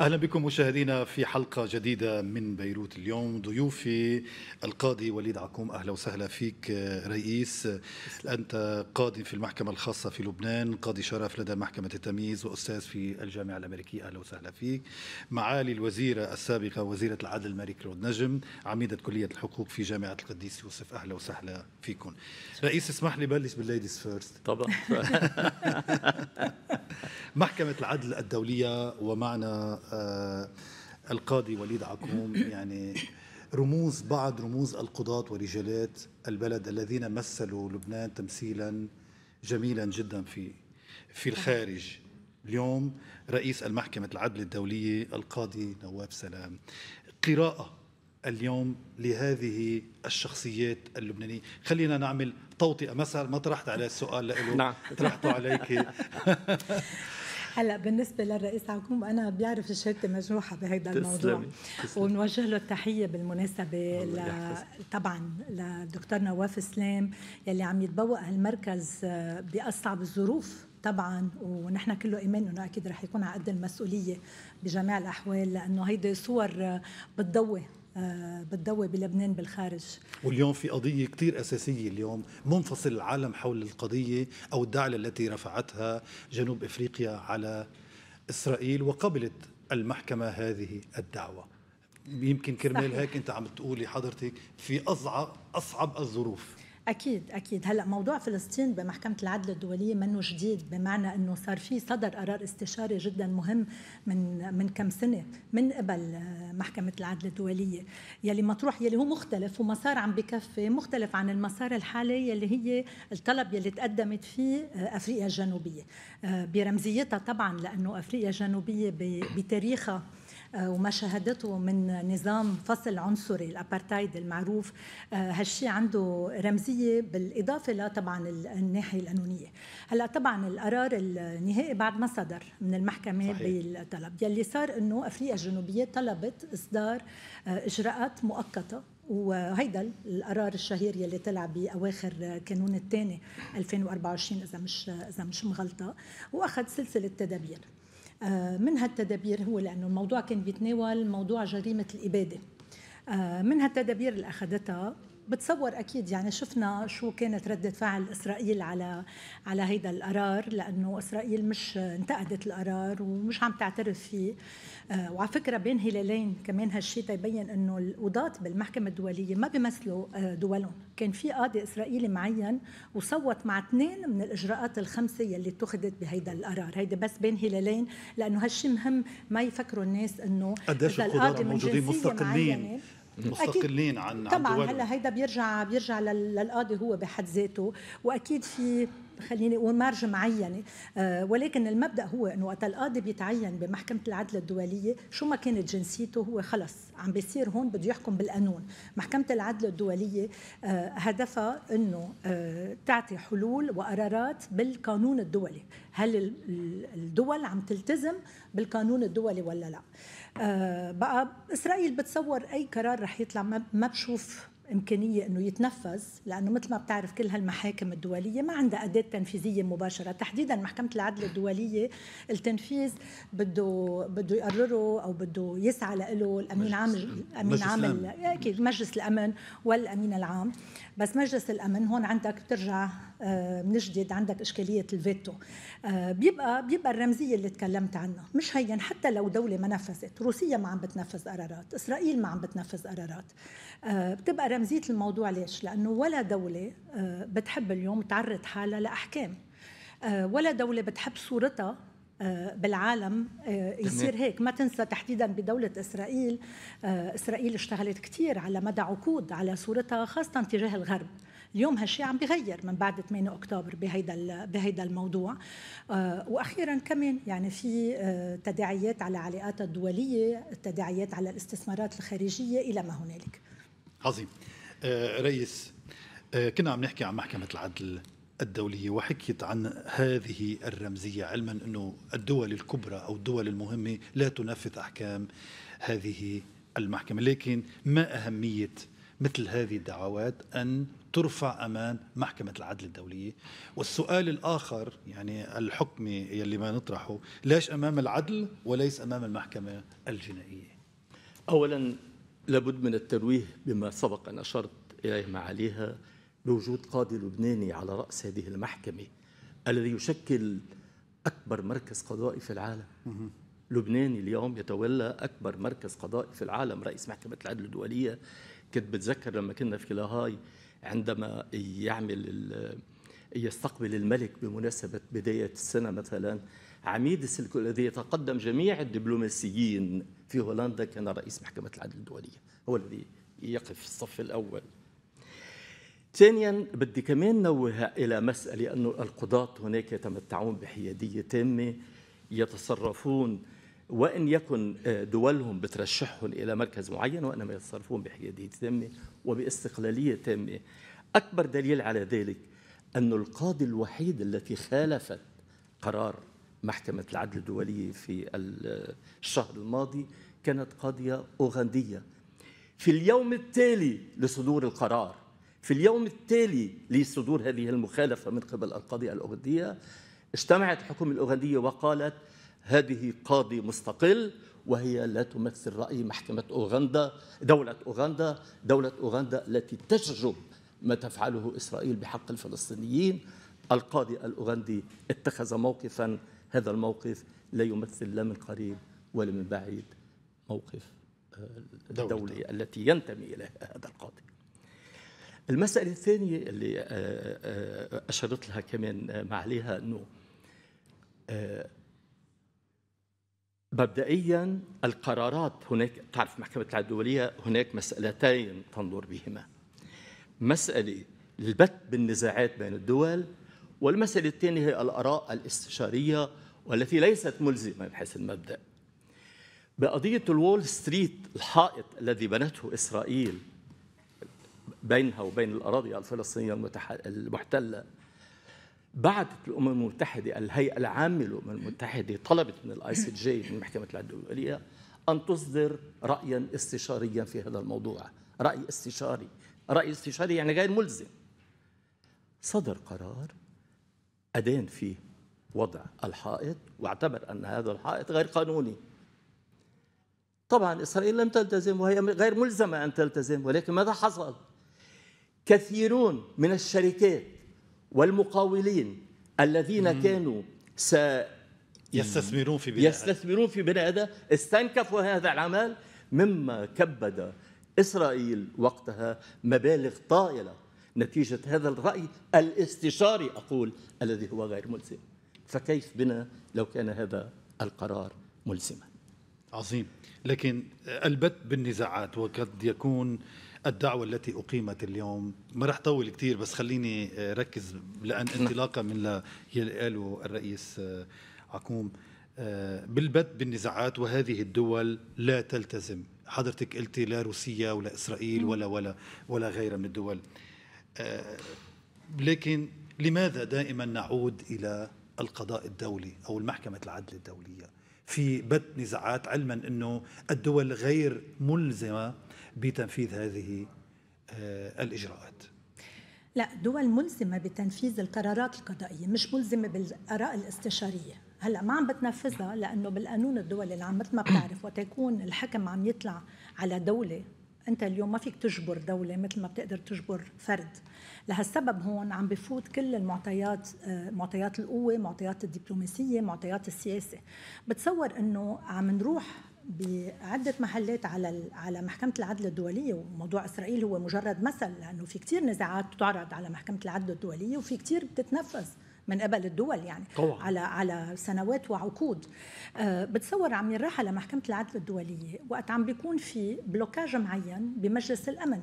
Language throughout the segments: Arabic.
اهلا بكم مشاهدينا في حلقه جديده من بيروت اليوم ضيوفي القاضي وليد عقوم اهلا وسهلا فيك رئيس انت قاضي في المحكمه الخاصه في لبنان قاضي شرف لدى محكمه التمييز واستاذ في الجامعه الامريكيه اهلا وسهلا فيك معالي الوزيره السابقه وزيره العدل ماري كلود نجم عميده كليه الحقوق في جامعه القديس يوسف اهلا وسهلا فيكم رئيس اسمح لي بلش بالليديز فيرست طبعا محكمه العدل الدوليه ومعنا آه، القاضي وليد عكوم يعني رموز بعض رموز القضاة ورجالات البلد الذين مثلوا لبنان تمثيلا جميلا جدا في في الخارج اليوم رئيس المحكمة العدل الدولية القاضي نواف سلام قراءة اليوم لهذه الشخصيات اللبنانية خلينا نعمل توطئة مثلا ما طرحت على السؤال لإله نعم. طرحته عليك هلا بالنسبه للرئيس عقوم انا بيعرف شهادتي مجروحه بهذا الموضوع وبنوجه له التحيه بالمناسبه ل... طبعا للدكتور نواف سلام يلي عم يتبوق هالمركز باصعب الظروف طبعا ونحن كله ايمان انه اكيد رح يكون على قد المسؤوليه بجميع الاحوال لانه هيدي صور بتضوي آه، بتضوي بلبنان بالخارج واليوم في قضية كتير أساسية اليوم منفصل العالم حول القضية أو الدعوة التي رفعتها جنوب إفريقيا على إسرائيل وقبلت المحكمة هذه الدعوة يمكن كرمال هيك انت عم تقولي حضرتك في اصعب اصعب الظروف اكيد اكيد هلا موضوع فلسطين بمحكمه العدل الدوليه منه جديد بمعنى انه صار في صدر قرار استشاري جدا مهم من من كم سنه من قبل آه، محكمه العدل الدوليه يلي مطروح يلي هو مختلف ومسار عم بكفي مختلف عن المسار الحالي يلي هي الطلب يلي تقدمت فيه آه، افريقيا الجنوبيه آه، برمزيتها طبعا لانه افريقيا الجنوبيه بتاريخها آه، وما شهدته من نظام فصل عنصري الابارتايد المعروف آه، هالشيء عنده رمزيه بالاضافه لطبعا الناحيه القانونيه هلا طبعا القرار النهائي بعد ما صدر من المحكمه صحيح. بالطلب يلي صار انه افريقيا الجنوبيه طلبت اصدار آه، اجراءات مؤقته وهيدا القرار الشهير يلي طلع باواخر كانون الثاني 2024 اذا مش اذا مش مغلطه واخذ سلسله تدابير آه، من هالتدابير هو لأنه الموضوع كان بيتناول موضوع جريمة الإبادة آه، من هالتدابير اللي أخذتها بتصور اكيد يعني شفنا شو كانت رده فعل اسرائيل على على هيدا القرار لانه اسرائيل مش انتقدت القرار ومش عم تعترف فيه آه، وعلى فكره بين هلالين كمان هالشيء تبين انه القضاة بالمحكمه الدوليه ما بيمثلوا آه، دولهم كان في قاضي اسرائيلي معين وصوت مع اثنين من الاجراءات الخمسه يلي اتخذت بهيدا القرار هيدا بس بين هلالين لانه هالشيء مهم ما يفكروا الناس انه قديش القضاة موجودين مستقلين مستقلين عن طبعا هلا هيدا بيرجع بيرجع للقاضي هو بحد ذاته واكيد في خليني اقول مارج معينه آه، ولكن المبدا هو انه وقت القاضي بيتعين بمحكمه العدل الدوليه شو ما كانت جنسيته هو خلص عم بيصير هون بده يحكم بالقانون محكمه العدل الدوليه آه، هدفها انه آه، تعطي حلول وقرارات بالقانون الدولي هل الدول عم تلتزم بالقانون الدولي ولا لا آه، بقى اسرائيل بتصور اي قرار رح يطلع ما بشوف إمكانية أنه يتنفذ لأنه مثل ما بتعرف كل هالمحاكم الدولية ما عندها أداة تنفيذية مباشرة تحديدا محكمة العدل الدولية التنفيذ بده بده يقرره أو بده يسعى له الأمين العام الأمين عام أكيد مجلس الأمن والأمين العام بس مجلس الأمن هون عندك بترجع آه، من جديد عندك إشكالية الفيتو آه، بيبقى بيبقى الرمزية اللي تكلمت عنها مش هين حتى لو دولة ما نفذت روسيا ما عم بتنفذ قرارات إسرائيل ما عم بتنفذ قرارات آه، بتبقى رمزية الموضوع ليش لأنه ولا دولة بتحب اليوم تعرض حالها لأحكام ولا دولة بتحب صورتها بالعالم يصير هيك ما تنسى تحديدا بدولة إسرائيل إسرائيل اشتغلت كثير على مدى عقود على صورتها خاصة تجاه الغرب اليوم هالشيء عم بغير من بعد 8 أكتوبر بهيدا بهيدا الموضوع آه، وأخيرا كمان يعني في آه، تداعيات على العلاقات الدولية تداعيات على الاستثمارات الخارجية إلى ما هنالك عظيم آه، رئيس كنا عم نحكي عن محكمة العدل الدولية وحكيت عن هذه الرمزية علما أنه الدول الكبرى أو الدول المهمة لا تنفذ أحكام هذه المحكمة لكن ما أهمية مثل هذه الدعوات أن ترفع امام محكمه العدل الدوليه والسؤال الاخر يعني الحكم يلي ما نطرحه ليش امام العدل وليس امام المحكمه الجنائيه اولا لابد من الترويه بما سبق ان اشرت اليه معاليها بوجود قاضي لبناني على راس هذه المحكمه الذي يشكل اكبر مركز قضائي في العالم لبناني اليوم يتولى اكبر مركز قضائي في العالم رئيس محكمه العدل الدوليه كنت بتذكر لما كنا في لاهاي عندما يعمل يستقبل الملك بمناسبة بداية السنة مثلا عميد السلك الذي يتقدم جميع الدبلوماسيين في هولندا كان رئيس محكمة العدل الدولية هو الذي يقف في الصف الأول ثانيا بدي كمان نوه إلى مسألة أنه القضاة هناك يتمتعون بحيادية تامة يتصرفون وإن يكن آه، دولهم بترشحهم إلى مركز معين وإنما يتصرفون بحيادية تامة وباستقلالية تامة أكبر دليل على ذلك أن القاضي الوحيد التي خالفت قرار محكمة العدل الدولية في آه، الشهر الماضي كانت قاضية أوغندية في اليوم التالي لصدور القرار في اليوم التالي لصدور هذه المخالفة من قبل القاضية الأوغندية اجتمعت الحكومة الأوغندية وقالت هذه قاضي مستقل وهي لا تمثل رأي محكمة أوغندا دولة أوغندا دولة أوغندا التي تشجب ما تفعله إسرائيل بحق الفلسطينيين القاضي الأوغندي اتخذ موقفا هذا الموقف لا يمثل لا من قريب ولا من بعيد موقف آه، الدولي التي ينتمي إليها هذا القاضي المسألة الثانية اللي آه، آه، أشرت لها كمان معليها أنه مبدئيا القرارات هناك تعرف محكمة العدل الدولية هناك مسألتين تنظر بهما مسألة البت بالنزاعات بين الدول والمسألة الثانية هي الآراء الاستشارية والتي ليست ملزمة من حيث المبدأ بقضية الول ستريت الحائط الذي بنته إسرائيل بينها وبين الأراضي الفلسطينية المحتلة بعثت الامم المتحده الهيئه العامه للامم المتحده طلبت من الاي سي جي من محكمه العدل الدوليه ان تصدر رايا استشاريا في هذا الموضوع راي استشاري راي استشاري يعني غير ملزم صدر قرار ادان فيه وضع الحائط واعتبر ان هذا الحائط غير قانوني طبعا اسرائيل لم تلتزم وهي غير ملزمه ان تلتزم ولكن ماذا حصل كثيرون من الشركات والمقاولين الذين مم. كانوا س يستثمرون في بناء يستثمرون في بناء هذا استنكفوا هذا العمل مما كبد إسرائيل وقتها مبالغ طائلة نتيجة هذا الرأي الاستشاري أقول الذي هو غير ملزم فكيف بنا لو كان هذا القرار ملزما عظيم لكن البت بالنزاعات وقد يكون الدعوة التي أقيمت اليوم ما رح طول كثير بس خليني ركز لأن نعم. انطلاقا من اللي قاله الرئيس آه، عكوم آه، بالبت بالنزاعات وهذه الدول لا تلتزم حضرتك قلتي لا روسيا ولا إسرائيل نعم. ولا ولا ولا غيرها من الدول آه، لكن لماذا دائما نعود إلى القضاء الدولي أو المحكمة العدل الدولية في بث نزاعات علما انه الدول غير ملزمه بتنفيذ هذه آه، الاجراءات. لا دول ملزمه بتنفيذ القرارات القضائيه مش ملزمه بالاراء الاستشاريه. هلا ما عم بتنفذها لانه بالقانون الدولي اللي عم مثل ما بتعرف وقت يكون الحكم عم يطلع على دوله انت اليوم ما فيك تجبر دوله مثل ما بتقدر تجبر فرد لهالسبب هون عم بفوت كل المعطيات آه، معطيات القوه معطيات الدبلوماسيه معطيات السياسه بتصور انه عم نروح بعدة محلات على على محكمة العدل الدولية وموضوع إسرائيل هو مجرد مثل لأنه في كتير نزاعات بتعرض على محكمة العدل الدولية وفي كتير بتتنفذ من قبل الدول يعني طبعا. على على سنوات وعقود آه، بتصور عم ينراحل لمحكمه العدل الدوليه وقت عم بيكون في بلوكاج معين بمجلس الامن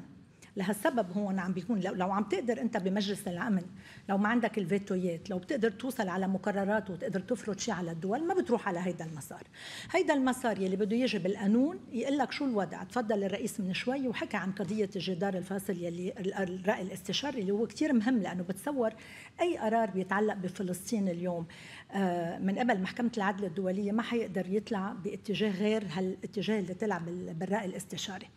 لهالسبب هون عم بيكون لو, لو عم تقدر انت بمجلس الامن لو ما عندك الفيتويات لو بتقدر توصل على مقررات وتقدر تفرض شيء على الدول ما بتروح على هيدا المسار هيدا المسار يلي بده يجي بالقانون يقول لك شو الوضع تفضل الرئيس من شوي وحكى عن قضيه الجدار الفاصل يلي الراي الاستشاري اللي هو كثير مهم لانه بتصور اي قرار بيتعلق بفلسطين اليوم آه، من قبل محكمه العدل الدوليه ما حيقدر يطلع باتجاه غير هالاتجاه اللي طلع بالراي الاستشاري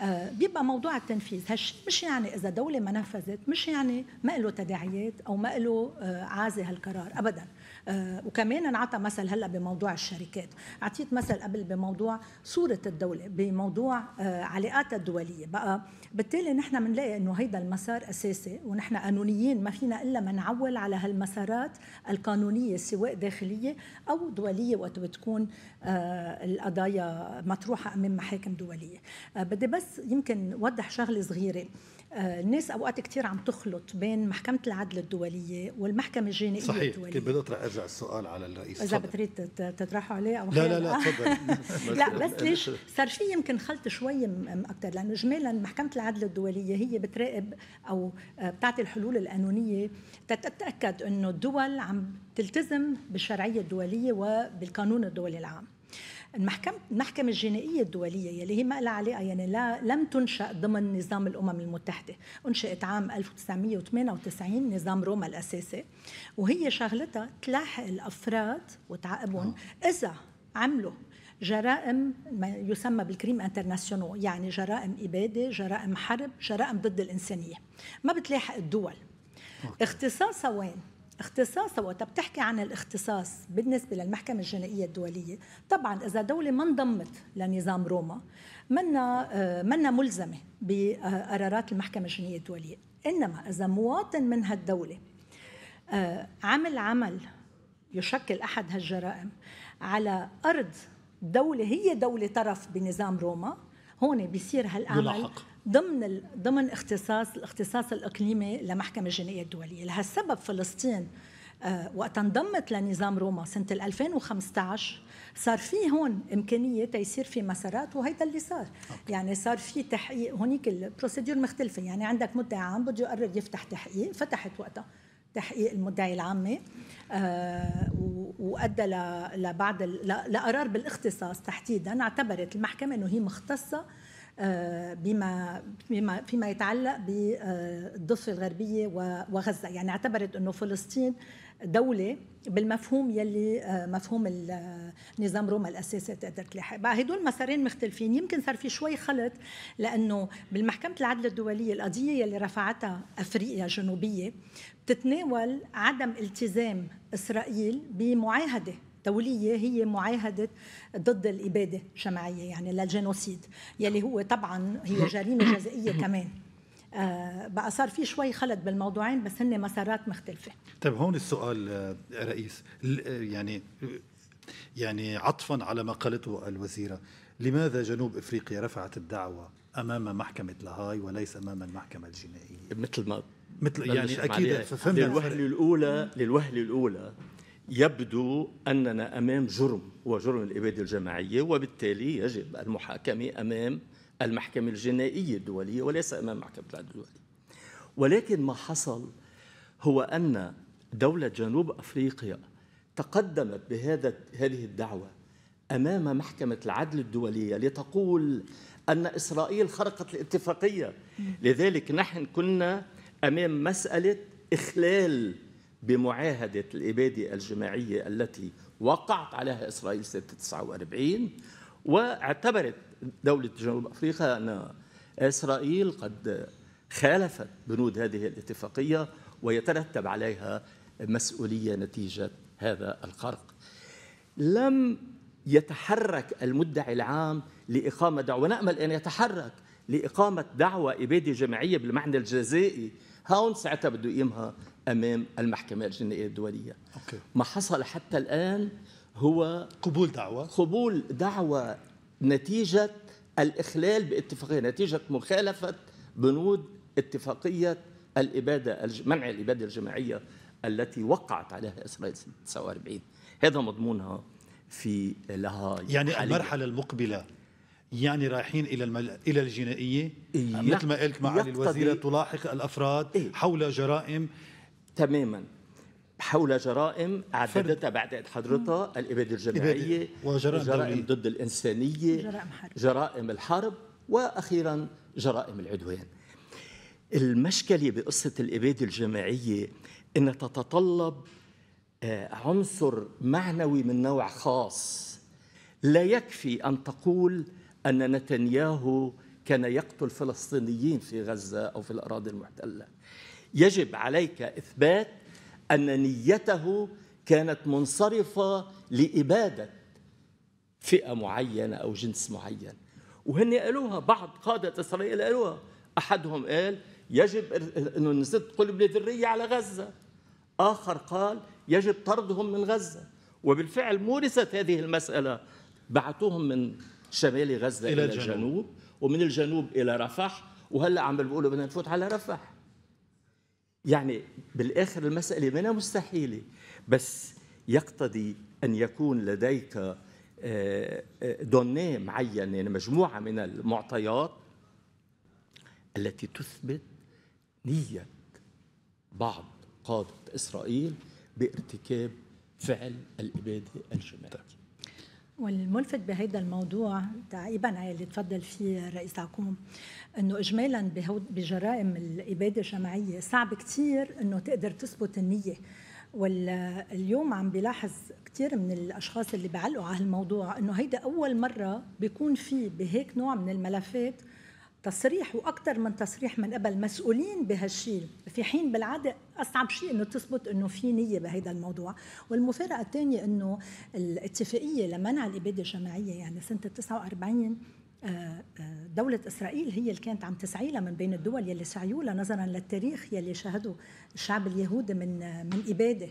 آه، بيبقى موضوع التنفيذ هالشيء مش يعني اذا دوله ما نفذت مش يعني ما له تداعيات او ما له آه، عازه هالقرار ابدا آه، وكمان انعطى مثل هلا بموضوع الشركات اعطيت مثل قبل بموضوع صوره الدوله بموضوع علاقاتها الدوليه بقى بالتالي نحن بنلاقي انه هيدا المسار اساسي ونحن قانونيين ما فينا الا ما نعول على هالمسارات القانونيه سواء داخليه او دوليه وقت بتكون آه، القضايا مطروحه امام محاكم دوليه آه، بدي بس يمكن وضح شغله صغيره آه، الناس اوقات كثير عم تخلط بين محكمه العدل الدوليه والمحكمه الجنائيه صحيح الدوليه صحيح بدي اطرح ارجع السؤال على الرئيس اذا بتريد تطرحه عليه او لا لا لا تفضل لا بس ليش صار في يمكن خلط شوي اكثر لانه اجمالا محكمه العدل الدوليه هي بتراقب او بتعطي الحلول القانونيه تتاكد انه الدول عم تلتزم بالشرعيه الدوليه وبالقانون الدولي العام المحكمة المحكمة الجنائية الدولية يلي هي ما لها علاقة يعني لا لم تنشأ ضمن نظام الأمم المتحدة أنشئت عام 1998 نظام روما الأساسي وهي شغلتها تلاحق الأفراد وتعاقبهم آه. إذا عملوا جرائم ما يسمى بالكريم انترناسيونو يعني جرائم إبادة جرائم حرب جرائم ضد الإنسانية ما بتلاحق الدول اختصاصها وين اختصاصها وقت بتحكي عن الاختصاص بالنسبة للمحكمة الجنائية الدولية طبعا إذا دولة ما انضمت لنظام روما منا آه، منا ملزمة بقرارات المحكمة الجنائية الدولية إنما إذا مواطن من هالدولة آه، عمل عمل يشكل أحد هالجرائم على أرض دولة هي دولة طرف بنظام روما هون بيصير هالعمل يلاحق ضمن ضمن اختصاص الاختصاص الاقليمي لمحكمه الجنائيه الدوليه لهالسبب فلسطين آه، وقت انضمت لنظام روما سنة 2015 صار في هون إمكانية تيصير في مسارات وهيدا اللي صار أوكي. يعني صار في تحقيق هونيك البروسيدور مختلفة يعني عندك مدعي عام بده يقرر يفتح تحقيق فتحت وقتها تحقيق المدعي العامه آه وادى لبعض لقرار بالاختصاص تحديدا اعتبرت المحكمه انه هي مختصه آه، بما بما فيما يتعلق بالضفه الغربيه وغزه، يعني اعتبرت انه فلسطين دولة بالمفهوم يلي آه، مفهوم نظام روما الأساسي تقدر تلاحق بقى هدول مسارين مختلفين يمكن صار في شوي خلط لأنه بالمحكمة العدل الدولية القضية يلي رفعتها أفريقيا الجنوبيه بتتناول عدم التزام إسرائيل بمعاهدة الدولية هي معاهدة ضد الإبادة الجماعية يعني للجينوسيد يلي هو طبعا هي جريمة جزائية كمان آه بقى صار في شوي خلط بالموضوعين بس هن مسارات مختلفة طيب هون السؤال آه، رئيس آه، يعني آه، يعني عطفا على ما قالته الوزيرة لماذا جنوب افريقيا رفعت الدعوة امام محكمه لاهاي وليس امام المحكمه الجنائيه مثل ما مثل يعني اكيد فهمنا الاولى للوهله الاولى يبدو أننا أمام جرم وجرم الإبادة الجماعية وبالتالي يجب المحاكمة أمام المحكمة الجنائية الدولية وليس أمام محكمة العدل الدولية ولكن ما حصل هو أن دولة جنوب أفريقيا تقدمت بهذا هذه الدعوة أمام محكمة العدل الدولية لتقول أن إسرائيل خرقت الاتفاقية لذلك نحن كنا أمام مسألة إخلال بمعاهدة الإبادة الجماعية التي وقعت عليها إسرائيل سنة 49 واعتبرت دولة جنوب أفريقيا أن إسرائيل قد خالفت بنود هذه الاتفاقية ويترتب عليها مسؤولية نتيجة هذا الخرق لم يتحرك المدعي العام لإقامة دعوة ونأمل أن يتحرك لإقامة دعوة إبادة جماعية بالمعنى الجزائي هون ساعتها بده يقيمها امام المحكمه الجنائيه الدوليه أوكي. ما حصل حتى الان هو قبول دعوه قبول دعوه نتيجه الاخلال باتفاقيه نتيجه مخالفه بنود اتفاقيه الاباده منع الاباده الجماعيه التي وقعت عليها اسرائيل سنه 49 هذا مضمونها في لاهاي يعني المرحله المقبله يعني رايحين الى المل... الى الجنائيه إيه؟ مثل ما قلت معالي الوزيره تلاحق الافراد إيه؟ حول جرائم تماما حول جرائم عددتها بعد حضرتها الاباده الجماعيه وجرائم جرائم ضد الانسانيه جرائم حرب جرائم الحرب واخيرا جرائم العدوان المشكله بقصه الاباده الجماعيه انها تتطلب آه، عنصر معنوي من نوع خاص لا يكفي ان تقول أن نتنياهو كان يقتل فلسطينيين في غزة أو في الأراضي المحتلة يجب عليك إثبات أن نيته كانت منصرفة لإبادة فئة معينة أو جنس معين وهن قالوها بعض قادة إسرائيل قالوها أحدهم قال يجب أنه نسد قلب ذرية على غزة آخر قال يجب طردهم من غزة وبالفعل مورست هذه المسألة بعثوهم من شمالي غزه الى, إلى الجنوب. الجنوب ومن الجنوب الى رفح وهلا عم بيقولوا بدنا نفوت على رفح يعني بالاخر المساله منها مستحيله بس يقتضي ان يكون لديك آه، آه، دوني معينه يعني مجموعه من المعطيات التي تثبت نيه بعض قاده اسرائيل بارتكاب فعل الاباده الجماعيه والملفت بهذا الموضوع تقريبا على اللي تفضل فيه الرئيس عكوم انه اجمالا بجرائم الاباده الجماعيه صعب كثير انه تقدر تثبت النيه واليوم عم بلاحظ كثير من الاشخاص اللي بعلقوا على هالموضوع انه هيدا اول مره بيكون في بهيك نوع من الملفات تصريح واكثر من تصريح من قبل مسؤولين بهالشيء في حين بالعاده اصعب شيء انه تثبت انه في نيه بهذا الموضوع والمفارقه الثانيه انه الاتفاقيه لمنع الاباده الجماعيه يعني سنه 49 آه، آه، دولة إسرائيل هي اللي كانت عم تسعي لها من بين الدول يلي سعيوا لها نظرا للتاريخ يلي شهدوا الشعب اليهودي من من إبادة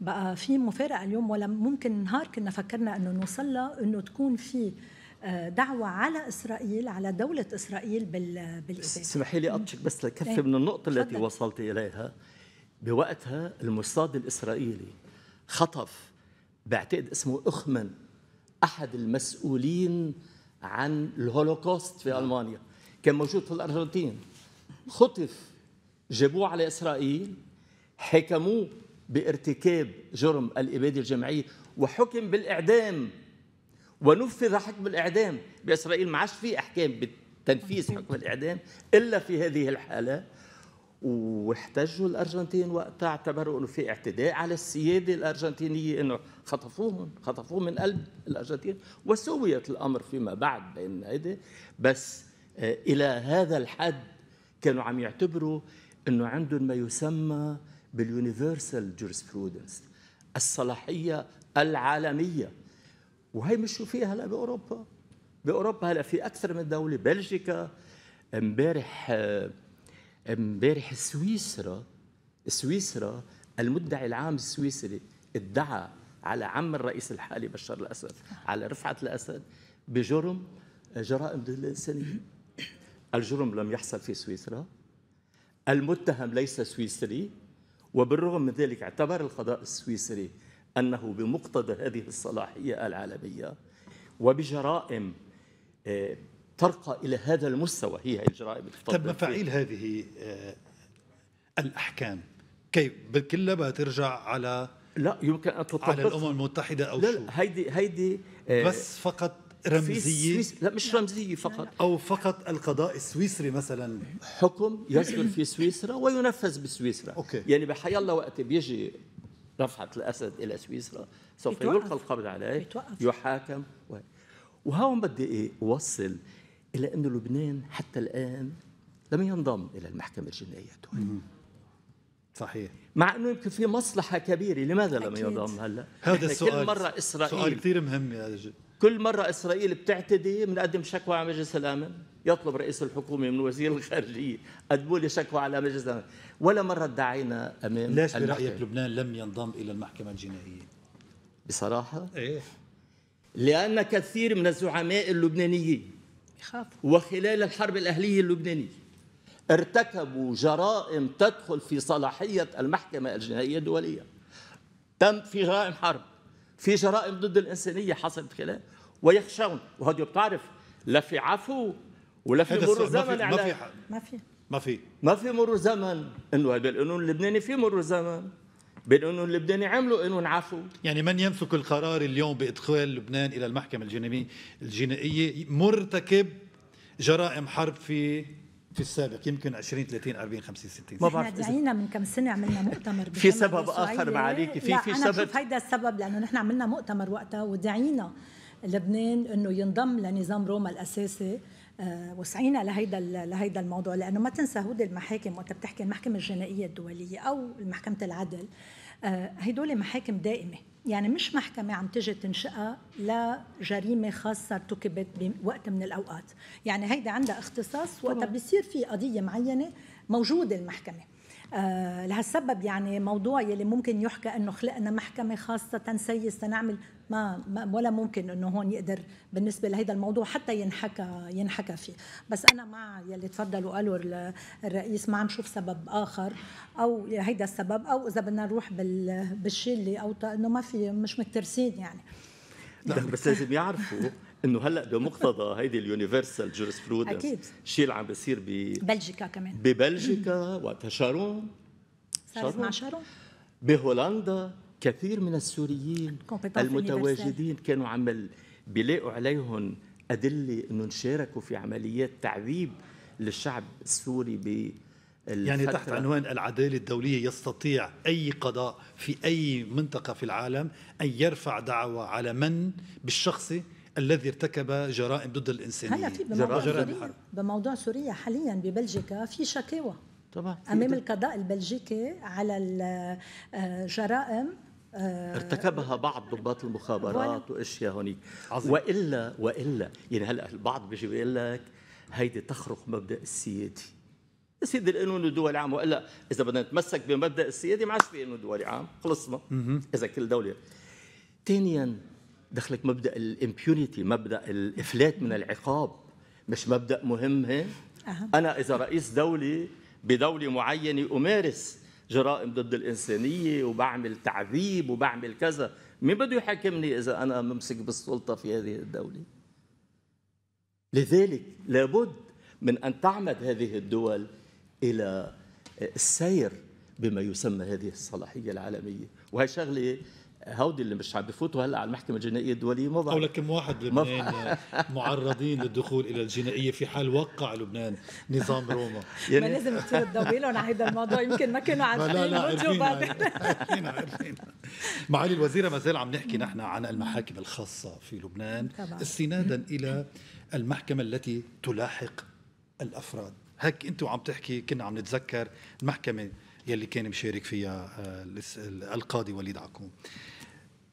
بقى في مفارقة اليوم ولا ممكن نهار كنا فكرنا إنه نوصل إنه تكون في آه، دعوة على إسرائيل على دولة إسرائيل بالإبادة اسمحي لي أطشك بس لكفي إيه. من النقطة التي وصلت إليها بوقتها المصاد الإسرائيلي خطف بعتقد اسمه أخمن أحد المسؤولين عن الهولوكوست في نعم. ألمانيا كان موجود في الأرجنتين خطف جابوه على إسرائيل حكموه بارتكاب جرم الإبادة الجماعية وحكم بالإعدام ونفذ حكم الإعدام بإسرائيل ما عادش في أحكام بتنفيذ حكم الإعدام إلا في هذه الحالة واحتجوا الارجنتين وقتها اعتبروا انه في اعتداء على السياده الارجنتينيه انه خطفوهم خطفوهم من قلب الارجنتين وسويت الامر فيما بعد بين ايدي بس آه، الى هذا الحد كانوا عم يعتبروا انه عندهم ما يسمى باليونيفرسال جورسبرودنس الصلاحيه العالميه وهي مش فيها هلا باوروبا باوروبا هلا في اكثر من دوله بلجيكا امبارح امبارح سويسرا سويسرا المدعي العام السويسري ادعى على عم الرئيس الحالي بشار الاسد على رفعت الاسد بجرم جرائم ضد الانسانيه الجرم لم يحصل في سويسرا المتهم ليس سويسري وبالرغم من ذلك اعتبر القضاء السويسري أنه بمقتضى هذه الصلاحية العالمية وبجرائم آه، ترقى إلى هذا المستوى هي الجرائم طب مفاعيل هذه آه، الأحكام كيف كلها ترجع على لا يمكن أن تطبق على الأمم المتحدة أو لا, لا شو هيدي هيدي آه، بس فقط رمزية لا مش رمزية فقط أو فقط القضاء السويسري مثلا حكم يصدر في سويسرا وينفذ بسويسرا أوكي. يعني بحي الله وقت بيجي رفعت الأسد إلى سويسرا سوف يلقى القبض عليه يتوقف. يحاكم وهون بدي إيه أوصل إلى انه لبنان حتى الآن لم ينضم إلى المحكمة الجنائية الدولية صحيح مع انه يمكن في مصلحه كبيره لماذا لم ينضم هلا هذا السؤال كل مره اسرائيل سؤال كثير مهم يا جد. كل مره اسرائيل بتعتدي بنقدم شكوى على مجلس الامن يطلب رئيس الحكومه من وزير الخارجيه قدموا لي شكوى على مجلس الامن ولا مرة ادعينا أمام ليش برأيك لبنان لم ينضم إلى المحكمة الجنائية؟ بصراحة؟ إيه لأن كثير من الزعماء اللبنانيين وخلال الحرب الأهلية اللبنانية ارتكبوا جرائم تدخل في صلاحية المحكمة الجنائية الدولية تم في جرائم حرب في جرائم ضد الإنسانية حصلت خلال ويخشون وهذه بتعرف لا في عفو ولا في مرور زمن ما في ما في ما في ما في مرور زمن انه بالقانون اللبناني في مرور زمن بالقانون اللبناني عملوا قانون عفو يعني من يمسك القرار اليوم بادخال لبنان الى المحكمه الجنائيه الجنائيه مرتكب جرائم حرب في في السابق يمكن 20 30 40 50 60 ما بعرف دعينا من كم سنه عملنا مؤتمر في سبب اخر معاليكي في في سبب أنا هيدا السبب لانه نحن عملنا مؤتمر وقتها ودعينا لبنان انه ينضم لنظام روما الاساسي آه، وسعينا لهيدا لهيدا الموضوع لانه ما تنسى هود المحاكم وقت بتحكي المحكمه الجنائيه الدوليه او محكمه العدل هدول آه، محاكم دائمه يعني مش محكمة عم تجي تنشئها لجريمة خاصة ارتكبت بوقت من الأوقات يعني هيدا عندها اختصاص وقتها بيصير في قضية معينة موجودة المحكمة آه، لهالسبب يعني موضوع يلي ممكن يحكى انه خلقنا محكمه خاصه تنسيس تنعمل ما, ولا ممكن انه هون يقدر بالنسبه لهذا الموضوع حتى ينحكى ينحكى فيه بس انا مع يلي تفضلوا قالوا الرئيس ما عم شوف سبب اخر او هيدا السبب او اذا بدنا نروح اللي او انه ما في مش مترسين يعني نعم بس لازم يعرفوا انه هلا بمقتضى هيدي اليونيفرسال جورسبرودنس اكيد الشيء اللي عم بيصير ب بلجيكا كمان ببلجيكا وقتها شارون صارت مع شارون بهولندا كثير من السوريين المتواجدين كانوا عم بيلاقوا عليهم ادله انهم شاركوا في عمليات تعذيب للشعب السوري ب يعني تحت عنوان العداله الدوليه يستطيع اي قضاء في اي منطقه في العالم ان يرفع دعوى على من بالشخصي الذي ارتكب جرائم ضد الانسانيه هلا في بموضوع سوريا بموضوع سوريا حاليا ببلجيكا في شكاوى طبعا امام القضاء البلجيكي على الجرائم آه، آه، ارتكبها بعض ضباط المخابرات واشياء هونيك والا والا يعني هلا البعض بيجي بيقول لك هيدي تخرق مبدا السياده السيد القانون الدولي عام والا اذا بدنا نتمسك بمبدا السياده ما عادش في قانون دولي عام خلصنا اذا كل دوله ثانيا دخلك مبدا الامبيونيتي مبدا الافلات من العقاب مش مبدا مهم هيك انا اذا رئيس دوله بدوله معينه امارس جرائم ضد الانسانيه وبعمل تعذيب وبعمل كذا مين بده يحاكمني اذا انا ممسك بالسلطه في هذه الدوله لذلك لابد من ان تعمد هذه الدول الى السير بما يسمى هذه الصلاحيه العالميه وهي شغله هودي اللي مش عم بفوتوا هلا على المحكمه الجنائيه الدوليه ما او لكم واحد لبنان معرضين للدخول الى الجنائيه في حال وقع لبنان نظام روما يعني ما لازم كثير تضوي لهم على هذا الموضوع يمكن ما كانوا عارفين لا لا عارفين عارفين معالي الوزيره ما زال عم نحكي نحن عن المحاكم الخاصه في لبنان طبعا. استنادا الى المحكمه التي تلاحق الافراد هيك انتم عم تحكي كنا عم نتذكر المحكمه يلي كان مشارك فيها آه، القاضي وليد عكوم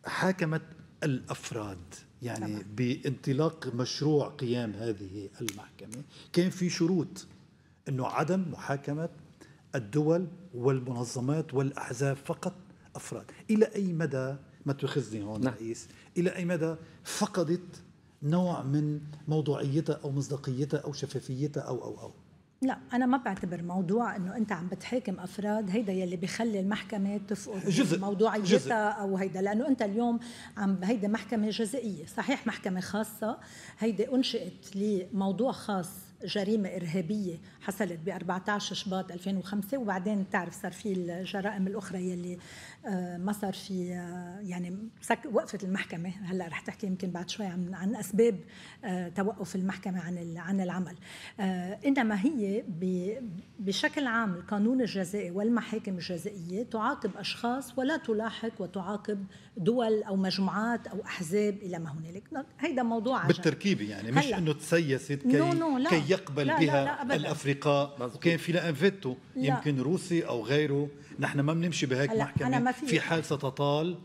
حاكمت الافراد يعني طبعا. بانطلاق مشروع قيام هذه المحكمه كان في شروط انه عدم محاكمه الدول والمنظمات والاحزاب فقط افراد الى اي مدى ما تاخذني هون نعم. رئيس الى اي مدى فقدت نوع من موضوعيتها او مصداقيتها او شفافيتها او او او لا انا ما بعتبر موضوع انه انت عم بتحاكم افراد هيدا يلي بخلي المحكمه تفقد جزء موضوعيتها او هيدا لانه انت اليوم عم هيدا محكمه جزائيه صحيح محكمه خاصه هيدا انشئت لموضوع خاص جريمة إرهابية حصلت ب 14 شباط 2005 وبعدين تعرف صار في الجرائم الأخرى يلي آه، ما صار في آه، يعني وقفت المحكمة هلا رح تحكي يمكن بعد شوي عن عن أسباب آه، توقف المحكمة عن عن العمل إنما هي بشكل عام القانون الجزائي والمحاكم الجزائية تعاقب أشخاص ولا تلاحق وتعاقب دول أو مجموعات أو أحزاب إلى ما هنالك نعم، هيدا موضوع عجل. بالتركيبة يعني مش إنه تسيست كي, نو نو لا. كي يقبل لا بها لا لا الافرقاء مزبوط. وكان فينا فيتو يمكن روسي او غيره نحن ما بنمشي بهيك محكمه في حال ستطال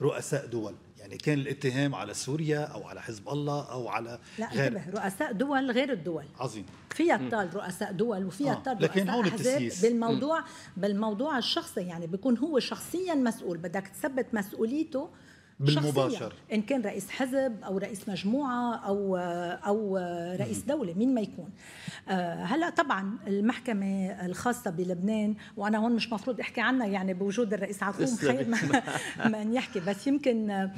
رؤساء دول يعني كان الاتهام على سوريا او على حزب الله او على لا غير انتبه رؤساء دول غير الدول عظيم فيها تطال رؤساء دول وفيها تطال آه. لكن هون التسييس بالموضوع م. بالموضوع الشخصي يعني بيكون هو شخصيا مسؤول بدك تثبت مسؤوليته بالمباشر شخصية. ان كان رئيس حزب او رئيس مجموعه او او رئيس دوله مين ما يكون آه، هلا طبعا المحكمه الخاصه بلبنان وانا هون مش مفروض احكي عنها يعني بوجود الرئيس عقوم خير ما نحكي بس يمكن آه،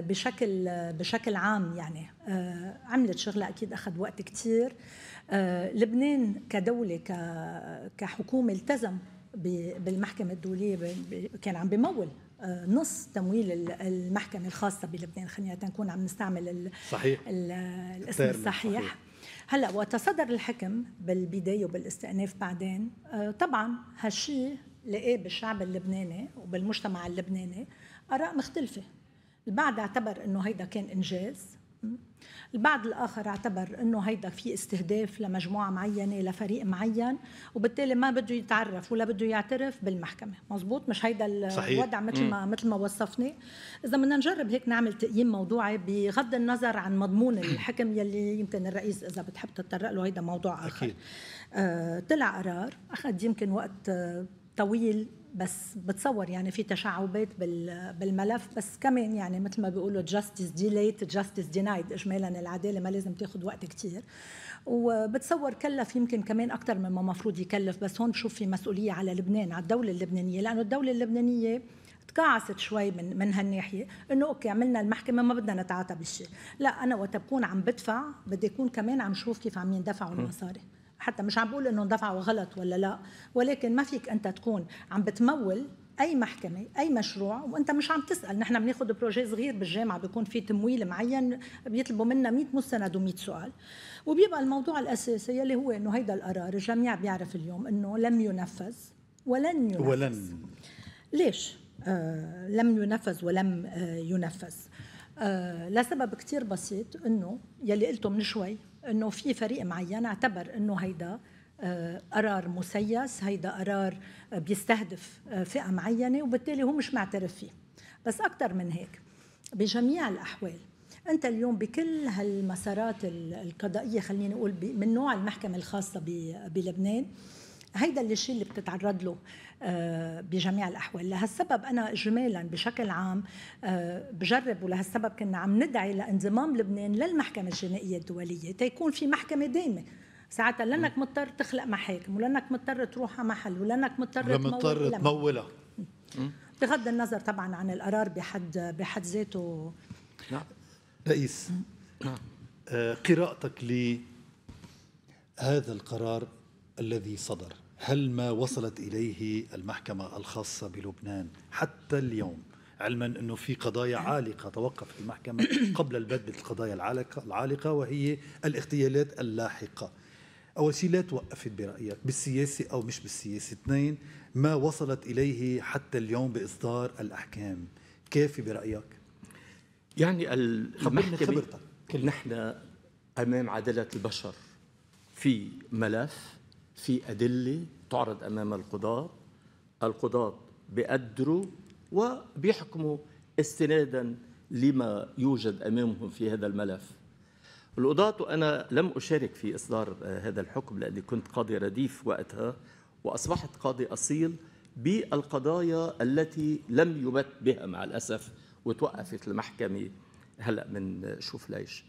بشكل بشكل عام يعني آه، عملت شغله اكيد اخذ وقت كثير لبنان كدوله كحكومه التزم بالمحكمه الدوليه كان عم بمول نص تمويل المحكمه الخاصه بلبنان خلينا نكون عم نستعمل صحيح الاسم الصحيح صحيح. هلا وقت الحكم بالبدايه وبالاستئناف بعدين آه، طبعا هالشيء لقاه بالشعب اللبناني وبالمجتمع اللبناني اراء مختلفه البعض اعتبر انه هيدا كان انجاز البعض الآخر اعتبر أنه هيدا في استهداف لمجموعة معينة لفريق معين وبالتالي ما بده يتعرف ولا بده يعترف بالمحكمة مزبوط مش هيدا الوضع مثل ما مثل ما وصفني إذا بدنا نجرب هيك نعمل تقييم موضوعي بغض النظر عن مضمون الحكم يلي يمكن الرئيس إذا بتحب تتطرق له هيدا موضوع آخر أكيد. آه طلع قرار أخذ يمكن وقت آه طويل بس بتصور يعني في تشعبات بالملف بس كمان يعني مثل ما بيقولوا جاستس ديليت جاستس دينايد اجمالا العداله ما لازم تاخذ وقت كثير وبتصور كلف يمكن كمان اكثر مما مفروض يكلف بس هون بشوف في مسؤوليه على لبنان على الدوله اللبنانيه لانه الدوله اللبنانيه تقاعست شوي من من هالناحيه انه اوكي عملنا المحكمه ما بدنا نتعاطى بالشيء لا انا وقت بكون عم بدفع بدي اكون كمان عم شوف كيف عم يندفعوا المصاري حتى مش عم بقول انه اندفعوا غلط ولا لا ولكن ما فيك انت تكون عم بتمول اي محكمه اي مشروع وانت مش عم تسال نحن بناخذ بروجي صغير بالجامعه بيكون في تمويل معين بيطلبوا منا 100 مستند و100 سؤال وبيبقى الموضوع الاساسي يلي هو انه هيدا القرار الجميع بيعرف اليوم انه لم ينفذ ولن ينفذ ولن ليش آه لم ينفذ ولم آه ينفذ آه لسبب كثير بسيط انه يلي قلته من شوي انه في فريق معين اعتبر انه هيدا آه، قرار مسيس هيدا قرار آه، بيستهدف آه، فئه معينه وبالتالي هو مش معترف فيه بس اكثر من هيك بجميع الاحوال انت اليوم بكل هالمسارات القضائيه خليني اقول من نوع المحكمه الخاصه بلبنان هيدا اللي الشيء اللي بتتعرض له آه، بجميع الاحوال لهالسبب انا اجمالا بشكل عام آه، بجرب ولهالسبب كنا عم ندعي لانضمام لبنان للمحكمه الجنائيه الدوليه تيكون في محكمه دائمه ساعتها لانك مضطر تخلق محاكم ولانك مضطر تروح على محل ولانك مضطر مضطر تمولها بغض النظر طبعا عن القرار بحد بحد ذاته نعم رئيس نعم آه، قراءتك لهذا القرار الذي صدر هل ما وصلت إليه المحكمة الخاصة بلبنان حتى اليوم علما أنه في قضايا عالقة توقفت المحكمة قبل البدء القضايا العالقة, وهي الاغتيالات اللاحقة أول شيء لا توقفت برأيك بالسياسة أو مش بالسياسة اثنين ما وصلت إليه حتى اليوم بإصدار الأحكام كافي برأيك يعني المحكمة نحن أمام عدالة البشر في ملف في أدلة تعرض امام القضاه القضاه بيقدروا وبيحكموا استنادا لما يوجد امامهم في هذا الملف القضاة وأنا لم أشارك في إصدار آه، هذا الحكم لأني كنت قاضي رديف وقتها وأصبحت قاضي أصيل بالقضايا التي لم يبت بها مع الأسف وتوقفت المحكمة هلأ من شوف ليش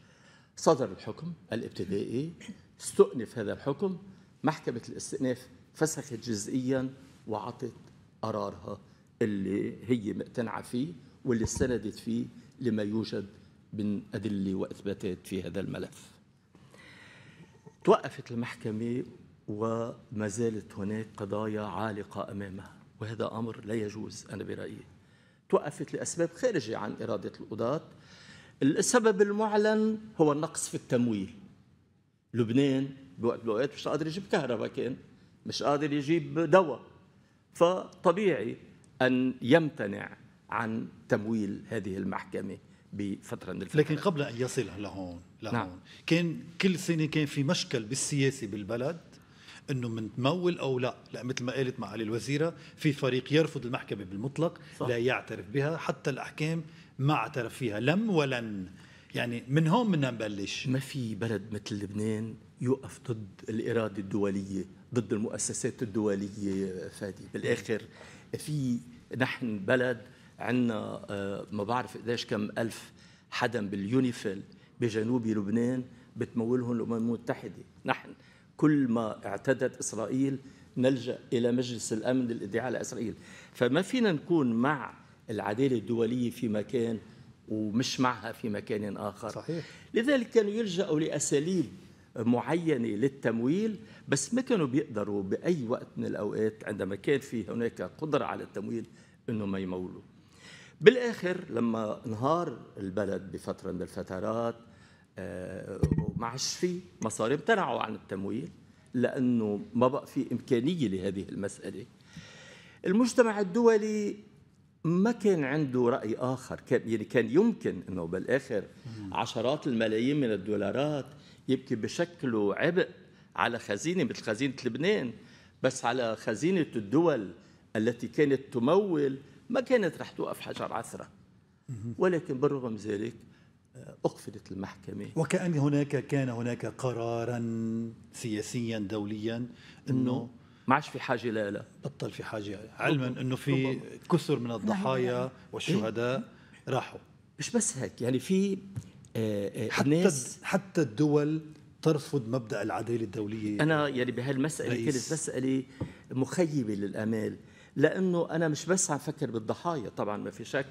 صدر الحكم الابتدائي استؤنف هذا الحكم محكمة الاستئناف فسخت جزئيا وعطت قرارها اللي هي مقتنعة فيه واللي استندت فيه لما يوجد من أدلة وإثباتات في هذا الملف توقفت المحكمة وما زالت هناك قضايا عالقة أمامها وهذا أمر لا يجوز أنا برأيي توقفت لأسباب خارجة عن إرادة القضاة السبب المعلن هو النقص في التمويل لبنان بوقت من الأوقات مش قادر يجيب كهرباء كان مش قادر يجيب دواء فطبيعي أن يمتنع عن تمويل هذه المحكمة بفترة من الفترة. لكن قبل أن يصل لهون لهون نعم. كان كل سنة كان في مشكل بالسياسة بالبلد انه منتمول او لا لا مثل ما قالت معالي الوزيره في فريق يرفض المحكمه بالمطلق صح. لا يعترف بها حتى الاحكام ما اعترف فيها لم ولن يعني من هون بدنا نبلش ما في بلد مثل لبنان يقف ضد الاراده الدوليه ضد المؤسسات الدوليه فادي بالاخر في نحن بلد عندنا آه، ما بعرف قديش كم ألف حدا باليونيفيل بجنوب لبنان بتمولهم الأمم المتحدة نحن كل ما اعتدت إسرائيل نلجأ إلى مجلس الأمن للإدعاء على إسرائيل فما فينا نكون مع العدالة الدولية في مكان ومش معها في مكان آخر صحيح. لذلك كانوا يلجأوا لأساليب معينة للتمويل بس ما كانوا بيقدروا بأي وقت من الأوقات عندما كان في هناك قدرة على التمويل أنه ما يمولوا بالآخر لما انهار البلد بفترة من الفترات ما عادش في مصاري امتنعوا عن التمويل لأنه ما بقى في إمكانية لهذه المسألة المجتمع الدولي ما كان عنده رأي آخر كان يعني كان يمكن أنه بالآخر عشرات الملايين من الدولارات يمكن بشكلوا عبء على خزينة مثل خزينة لبنان بس على خزينة الدول التي كانت تمول ما كانت رح توقف حجر عثرة ولكن بالرغم ذلك آه، أقفلت المحكمة وكأن هناك كان هناك قرارا سياسيا دوليا أنه ما عادش في حاجة لها بطل في حاجة علما أنه في كثر من نعم، نعم. الضحايا والشهداء إيه. راحوا مش بس هيك يعني في آه، آه، حتى الناس حتى الدول ترفض مبدا العداله الدوليه انا يعني بهالمساله كانت مساله مخيبه للامال لانه انا مش بس عم فكر بالضحايا طبعا ما في شك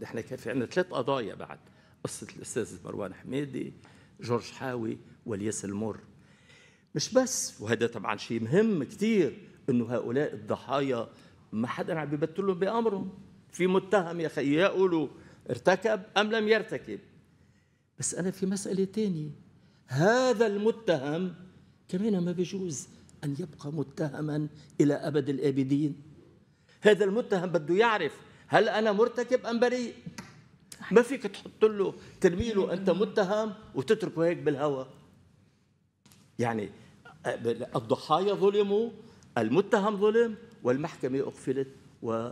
نحن كان في عندنا ثلاث قضايا بعد قصه الاستاذ مروان حميدي جورج حاوي والياس المر مش بس وهذا طبعا شيء مهم كثير انه هؤلاء الضحايا ما حدا عم ببتلهم بامرهم في متهم يا خيي يقولوا ارتكب ام لم يرتكب بس أنا في مسألة تانية هذا المتهم كمان ما بيجوز أن يبقى متهما إلى أبد الآبدين هذا المتهم بده يعرف هل أنا مرتكب أم بريء ما فيك تحط له ترمي له أنت متهم وتتركه هيك بالهوى يعني الضحايا ظلموا المتهم ظلم والمحكمة أقفلت و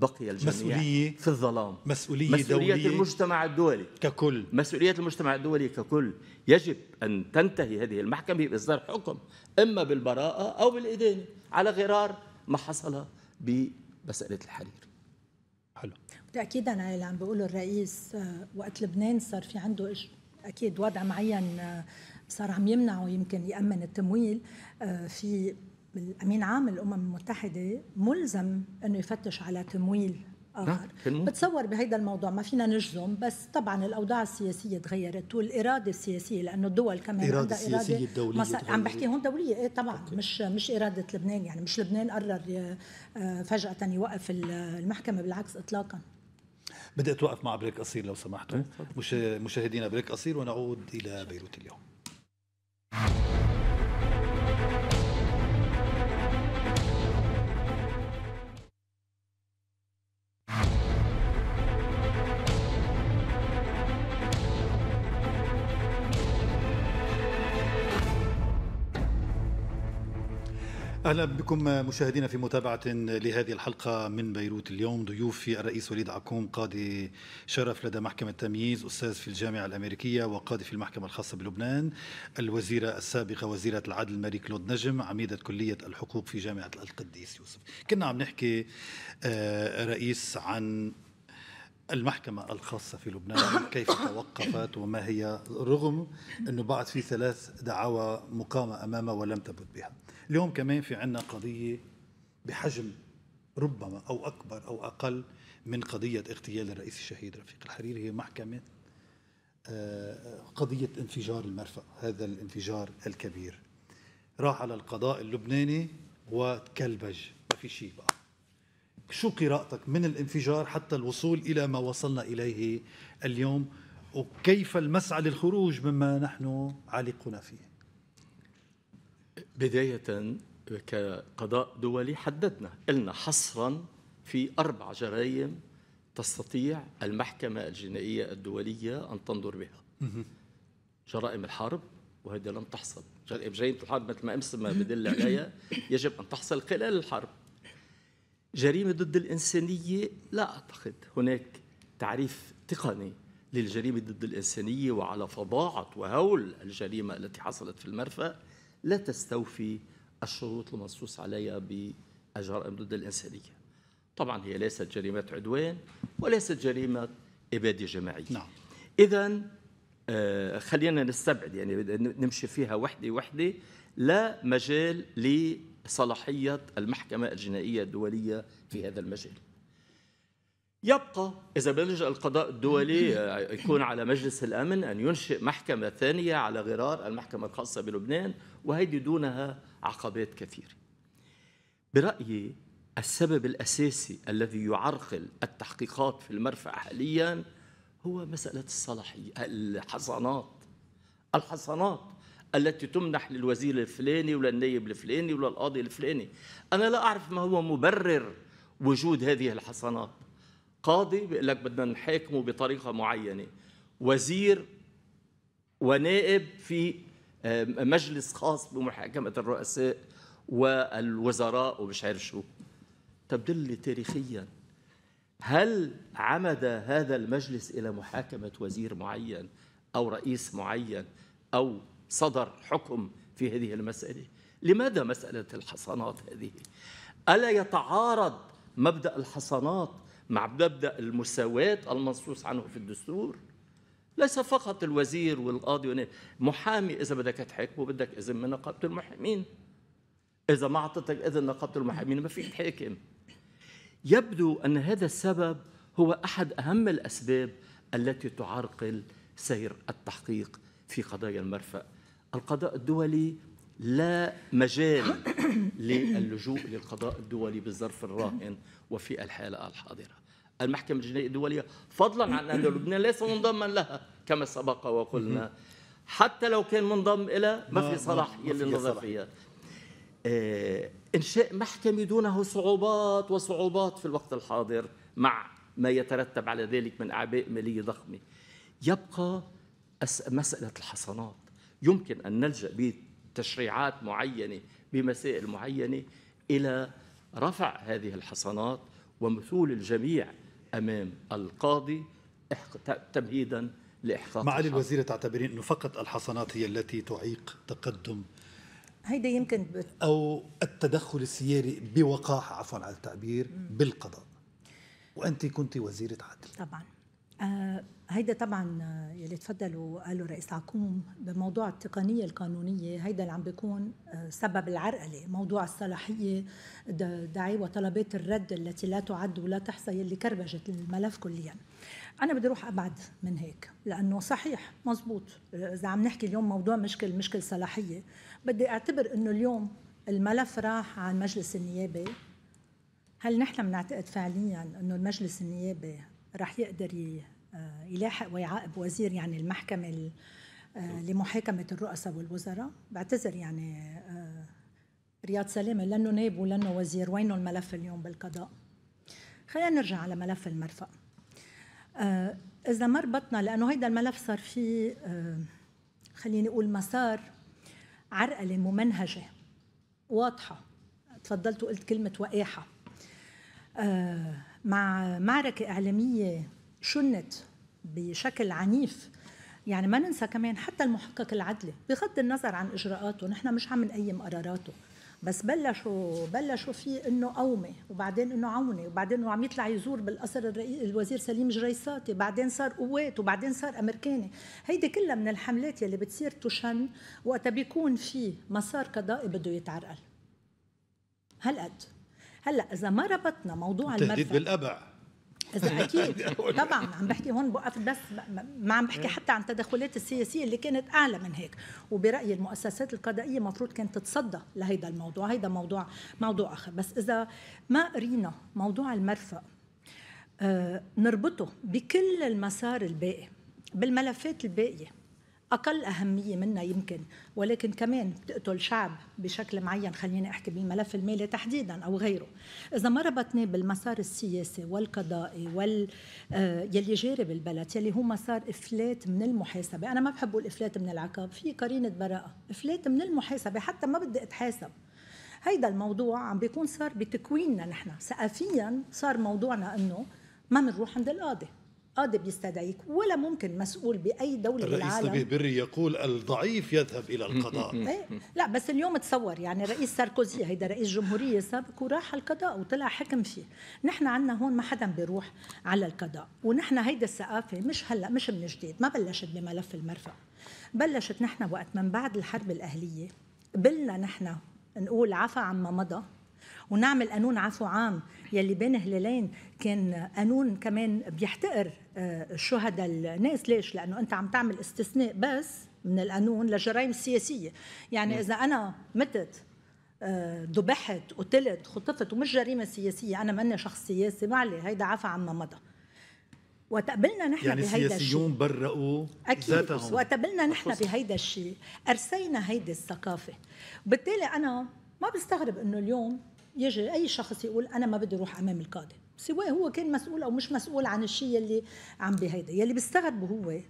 بقي الجميع مسؤولية في الظلام مسؤولية, مسؤولية دولية المجتمع الدولي ككل مسؤولية المجتمع الدولي ككل يجب أن تنتهي هذه المحكمة بإصدار حكم إما بالبراءة أو بالإدانة على غرار ما حصل بمسألة الحرير حلو تأكيدا على اللي عم بيقوله الرئيس آه، وقت لبنان صار في عنده أكيد وضع معين آه، صار عم يمنعه يمكن يأمن التمويل آه، في الامين عام الامم المتحده ملزم انه يفتش على تمويل نعم، اخر بتصور بهيدا الموضوع ما فينا نجزم بس طبعا الاوضاع السياسيه تغيرت والاراده السياسيه لانه الدول كمان إرادة عندها اراده سياسيه دوليه عم بحكي هون دوليه ايه طبعا أوكي. مش مش اراده لبنان يعني مش لبنان قرر آه، آه، فجاه يوقف المحكمه بالعكس اطلاقا بدي اتوقف مع بريك قصير لو سمحتوا إيه، مشاهدينا بريك قصير ونعود الى بيروت اليوم اهلا بكم مشاهدينا في متابعه لهذه الحلقه من بيروت اليوم ضيوفي الرئيس وليد عكوم قاضي شرف لدى محكمه التمييز استاذ في الجامعه الامريكيه وقاضي في المحكمه الخاصه بلبنان الوزيره السابقه وزيره العدل ماري كلود نجم عميده كليه الحقوق في جامعه القديس يوسف كنا عم نحكي آه، رئيس عن المحكمة الخاصة في لبنان كيف توقفت وما هي رغم أنه بعد في ثلاث دعاوى مقامة أمامها ولم تبت بها اليوم كمان في عنا قضية بحجم ربما أو أكبر أو أقل من قضية اغتيال الرئيس الشهيد رفيق الحريري هي محكمة آه، قضية انفجار المرفأ هذا الانفجار الكبير راح على القضاء اللبناني وتكلبج ما في شيء بقى شو قراءتك من الانفجار حتى الوصول إلى ما وصلنا إليه اليوم وكيف المسعى للخروج مما نحن عالقون فيه بداية كقضاء دولي حددنا قلنا حصرا في أربع جرائم تستطيع المحكمة الجنائية الدولية أن تنظر بها جرائم الحرب وهذا لم تحصل جرائم جريمة الحرب مثل ما أمس ما بدل عليها يجب أن تحصل خلال الحرب جريمة ضد الإنسانية لا أعتقد هناك تعريف تقني للجريمة ضد الإنسانية وعلى فظاعة وهول الجريمة التي حصلت في المرفأ لا تستوفي الشروط المنصوص عليها بالجرائم ضد الإنسانية طبعا هي ليست جريمة عدوان وليست جريمة إبادة جماعية نعم. إذا آه، خلينا نستبعد يعني نمشي فيها وحدة وحدة لا مجال لصلاحية المحكمة الجنائية الدولية في هذا المجال يبقى إذا بلجأ القضاء الدولي آه، يكون على مجلس الأمن أن ينشئ محكمة ثانية على غرار المحكمة الخاصة بلبنان وهيدي دونها عقبات كثيرة برأيي السبب الأساسي الذي يعرقل التحقيقات في المرفأ حاليا هو مسألة الصلاحية الحصانات الحصانات التي تمنح للوزير الفلاني وللنائب الفلاني وللقاضي الفلاني أنا لا أعرف ما هو مبرر وجود هذه الحصانات قاضي بيقول لك بدنا نحاكمه بطريقه معينه وزير ونائب في آه، مجلس خاص بمحاكمه الرؤساء والوزراء ومش عارف شو طب دل تاريخيا هل عمد هذا المجلس الى محاكمه وزير معين او رئيس معين او صدر حكم في هذه المساله لماذا مساله الحصانات هذه الا يتعارض مبدا الحصانات مع مبدأ المساواة المنصوص عنه في الدستور ليس فقط الوزير والقاضي محامي إذا بدك تحاكمه بدك إذن من نقابة المحامين إذا ما أعطتك إذن نقابة المحامين ما فيك تحاكم يبدو أن هذا السبب هو أحد أهم الأسباب التي تعرقل سير التحقيق في قضايا المرفأ القضاء الدولي لا مجال للجوء للقضاء الدولي بالظرف الراهن وفي الحالة الحاضرة المحكمة الجنائية الدولية فضلا عن أن لبنان ليس منضما لها كما سبق وقلنا حتى لو كان منضم إلى ما في صلاحية فيها آه، إنشاء محكمة دونه صعوبات وصعوبات في الوقت الحاضر مع ما يترتب على ذلك من أعباء مالية ضخمة يبقى مسألة الحصانات يمكن أن نلجأ بتشريعات معينة بمسائل معينة إلى رفع هذه الحصانات ومثول الجميع امام القاضي تمهيدا لاحقاق معالي الوزيره تعتبرين انه فقط الحصانات هي التي تعيق تقدم هيدا يمكن بت... او التدخل السياري بوقاحه عفوا على التعبير بالقضاء وانت كنت وزيره عدل طبعا آه هيدا طبعا آه، يلي تفضلوا قالوا رئيس عقوم بموضوع التقنيه القانونيه هيدا اللي عم بيكون آه، سبب العرقله موضوع الصلاحيه دعي وطلبات الرد التي لا تعد ولا تحصى يلي كربجت الملف كليا انا بدي اروح ابعد من هيك لانه صحيح مزبوط اذا عم نحكي اليوم موضوع مشكل مشكل صلاحيه بدي اعتبر انه اليوم الملف راح عن مجلس النيابه هل نحن بنعتقد فعليا انه المجلس النيابي راح يقدر آه، يلاحق ويعاقب وزير يعني المحكمة آه، لمحاكمة الرؤساء والوزراء بعتذر يعني آه، رياض سلامة لأنه نائب ولأنه وزير وينه الملف اليوم بالقضاء خلينا نرجع على ملف المرفأ إذا ما ربطنا لأنه هيدا الملف صار فيه خليني أقول مسار عرقلة ممنهجة واضحة تفضلت وقلت كلمة وقاحة آه مع معركة إعلامية شنت بشكل عنيف يعني ما ننسى كمان حتى المحقق العدلي بغض النظر عن إجراءاته نحن مش عم نقيم قراراته بس بلشوا بلشوا فيه انه قومي وبعدين انه عوني وبعدين عم يطلع يزور بالقصر الوزير سليم جريساتي بعدين صار قوات وبعدين صار امريكاني هيدي كلها من الحملات يلي بتصير تشن وقتها بيكون في مسار قضائي بده يتعرقل هالقد هلا اذا ما ربطنا موضوع المرفأ بالابع اذا اكيد طبعا عم بحكي هون بوقف بس ما عم بحكي إيه. حتى عن التدخلات السياسيه اللي كانت اعلى من هيك وبرايي المؤسسات القضائيه مفروض كانت تتصدى لهيدا الموضوع هيدا موضوع موضوع اخر بس اذا ما قرينا موضوع المرفأ آه نربطه بكل المسار الباقي بالملفات الباقيه اقل اهميه منها يمكن ولكن كمان بتقتل شعب بشكل معين خليني احكي بالملف المالي تحديدا او غيره اذا ما ربطناه بالمسار السياسي والقضائي وال آه، يلي جاري بالبلد يلي هو مسار افلات من المحاسبه انا ما بحب اقول افلات من العقاب في قرينه براءه افلات من المحاسبه حتى ما بدي اتحاسب هيدا الموضوع عم بيكون صار بتكويننا نحن ثقافيا صار موضوعنا انه ما بنروح عند القاضي قاضي بيستدعيك ولا ممكن مسؤول باي دوله بالعالم الرئيس نبيه بري يقول الضعيف يذهب الى القضاء إيه؟ لا بس اليوم تصور يعني الرئيس ساركوزي هيدا رئيس جمهوريه سابق وراح على القضاء وطلع حكم فيه نحن عندنا هون ما حدا بيروح على القضاء ونحن هيدا الثقافه مش هلا مش من جديد ما بلشت بملف المرفأ بلشت نحن وقت من بعد الحرب الاهليه بلنا نحن نقول عفا عما مضى ونعمل قانون عفو عام يلي بين هلالين كان قانون كمان بيحتقر آه، الشهداء الناس ليش لانه انت عم تعمل استثناء بس من القانون للجرائم السياسيه يعني اذا انا متت آه، ذبحت قتلت خطفت ومش جريمه سياسيه انا ماني شخص سياسي ما عليه هيدا عفى عما مضى وتقبلنا نحن يعني بهيدا الشيء يعني برئوا اكيد وتقبلنا نحن بهيدا الشيء ارسينا هيدي الثقافه بالتالي انا ما بستغرب انه اليوم يجي اي شخص يقول انا ما بدي اروح امام القاضي سواء هو كان مسؤول او مش مسؤول عن الشيء اللي عم بهيدا يلي بيستغربه هو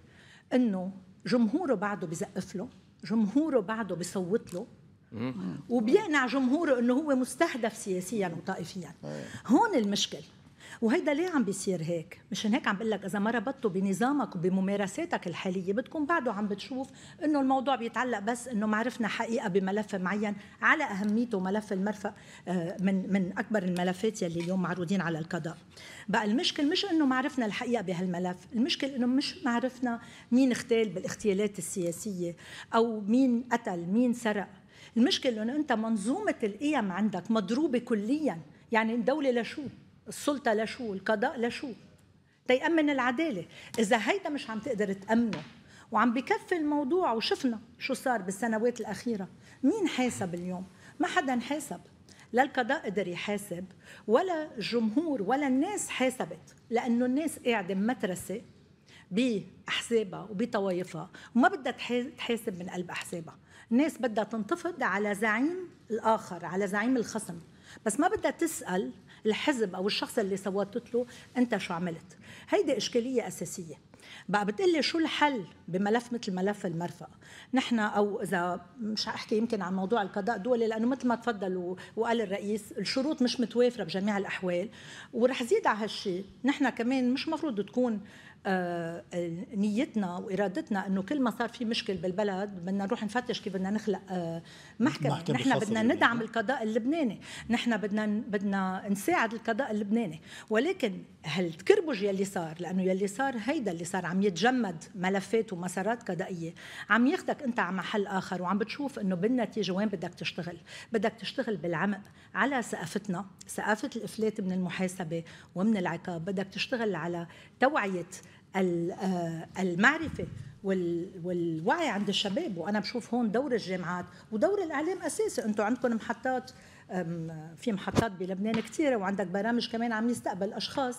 انه جمهوره بعده بزقف له جمهوره بعده بصوت له وبيقنع جمهوره انه هو مستهدف سياسيا وطائفيا هون المشكل وهيدا ليه عم بيصير هيك مشان هيك عم بقول لك اذا ما ربطته بنظامك وبممارساتك الحاليه بتكون بعده عم بتشوف انه الموضوع بيتعلق بس انه ما عرفنا حقيقه بملف معين على اهميته ملف المرفأ آه، من من اكبر الملفات يلي اليوم معروضين على القضاء بقى المشكل مش انه ما عرفنا الحقيقه بهالملف المشكل انه مش ما عرفنا مين اغتال بالاغتيالات السياسيه او مين قتل مين سرق المشكله انه انت منظومه القيم عندك مضروبه كليا يعني الدوله لشو السلطة لشو القضاء لشو تيأمن العدالة إذا هيدا مش عم تقدر تأمنه وعم بكفي الموضوع وشفنا شو صار بالسنوات الأخيرة مين حاسب اليوم ما حدا حاسب لا القضاء قدر يحاسب ولا الجمهور ولا الناس حاسبت لأنه الناس قاعدة مترسة بأحزابها وبطوائفها وما بدها تحاسب من قلب أحزابها الناس بدها تنتفض على زعيم الآخر على زعيم الخصم بس ما بدها تسأل الحزب او الشخص اللي صوتت له انت شو عملت هيدي اشكاليه اساسيه بقى بتقلي شو الحل بملف مثل ملف المرفأ نحن او اذا مش احكي يمكن عن موضوع القضاء الدولي لانه مثل ما تفضل وقال الرئيس الشروط مش متوافره بجميع الاحوال ورح زيد على هالشيء نحن كمان مش مفروض تكون آه، نيتنا وارادتنا انه كل ما صار في مشكل بالبلد بدنا نروح نفتش كيف بدنا نخلق آه، محكمه, محكمة نحن بدنا ندعم القضاء اللبناني نحن بدنا بدنا نساعد القضاء اللبناني ولكن هالتكربج يلي صار لانه يلي صار هيدا اللي صار عم يتجمد ملفات ومسارات قضائيه عم ياخذك انت على محل اخر وعم بتشوف انه بالنتيجه وين بدك تشتغل بدك تشتغل بالعمق على ثقافتنا ثقافه الافلات من المحاسبه ومن العقاب بدك تشتغل على توعيه آه، المعرفه والوعي عند الشباب وانا بشوف هون دور الجامعات ودور الاعلام اساسي انتم عندكم محطات في محطات بلبنان كثيره وعندك برامج كمان عم يستقبل اشخاص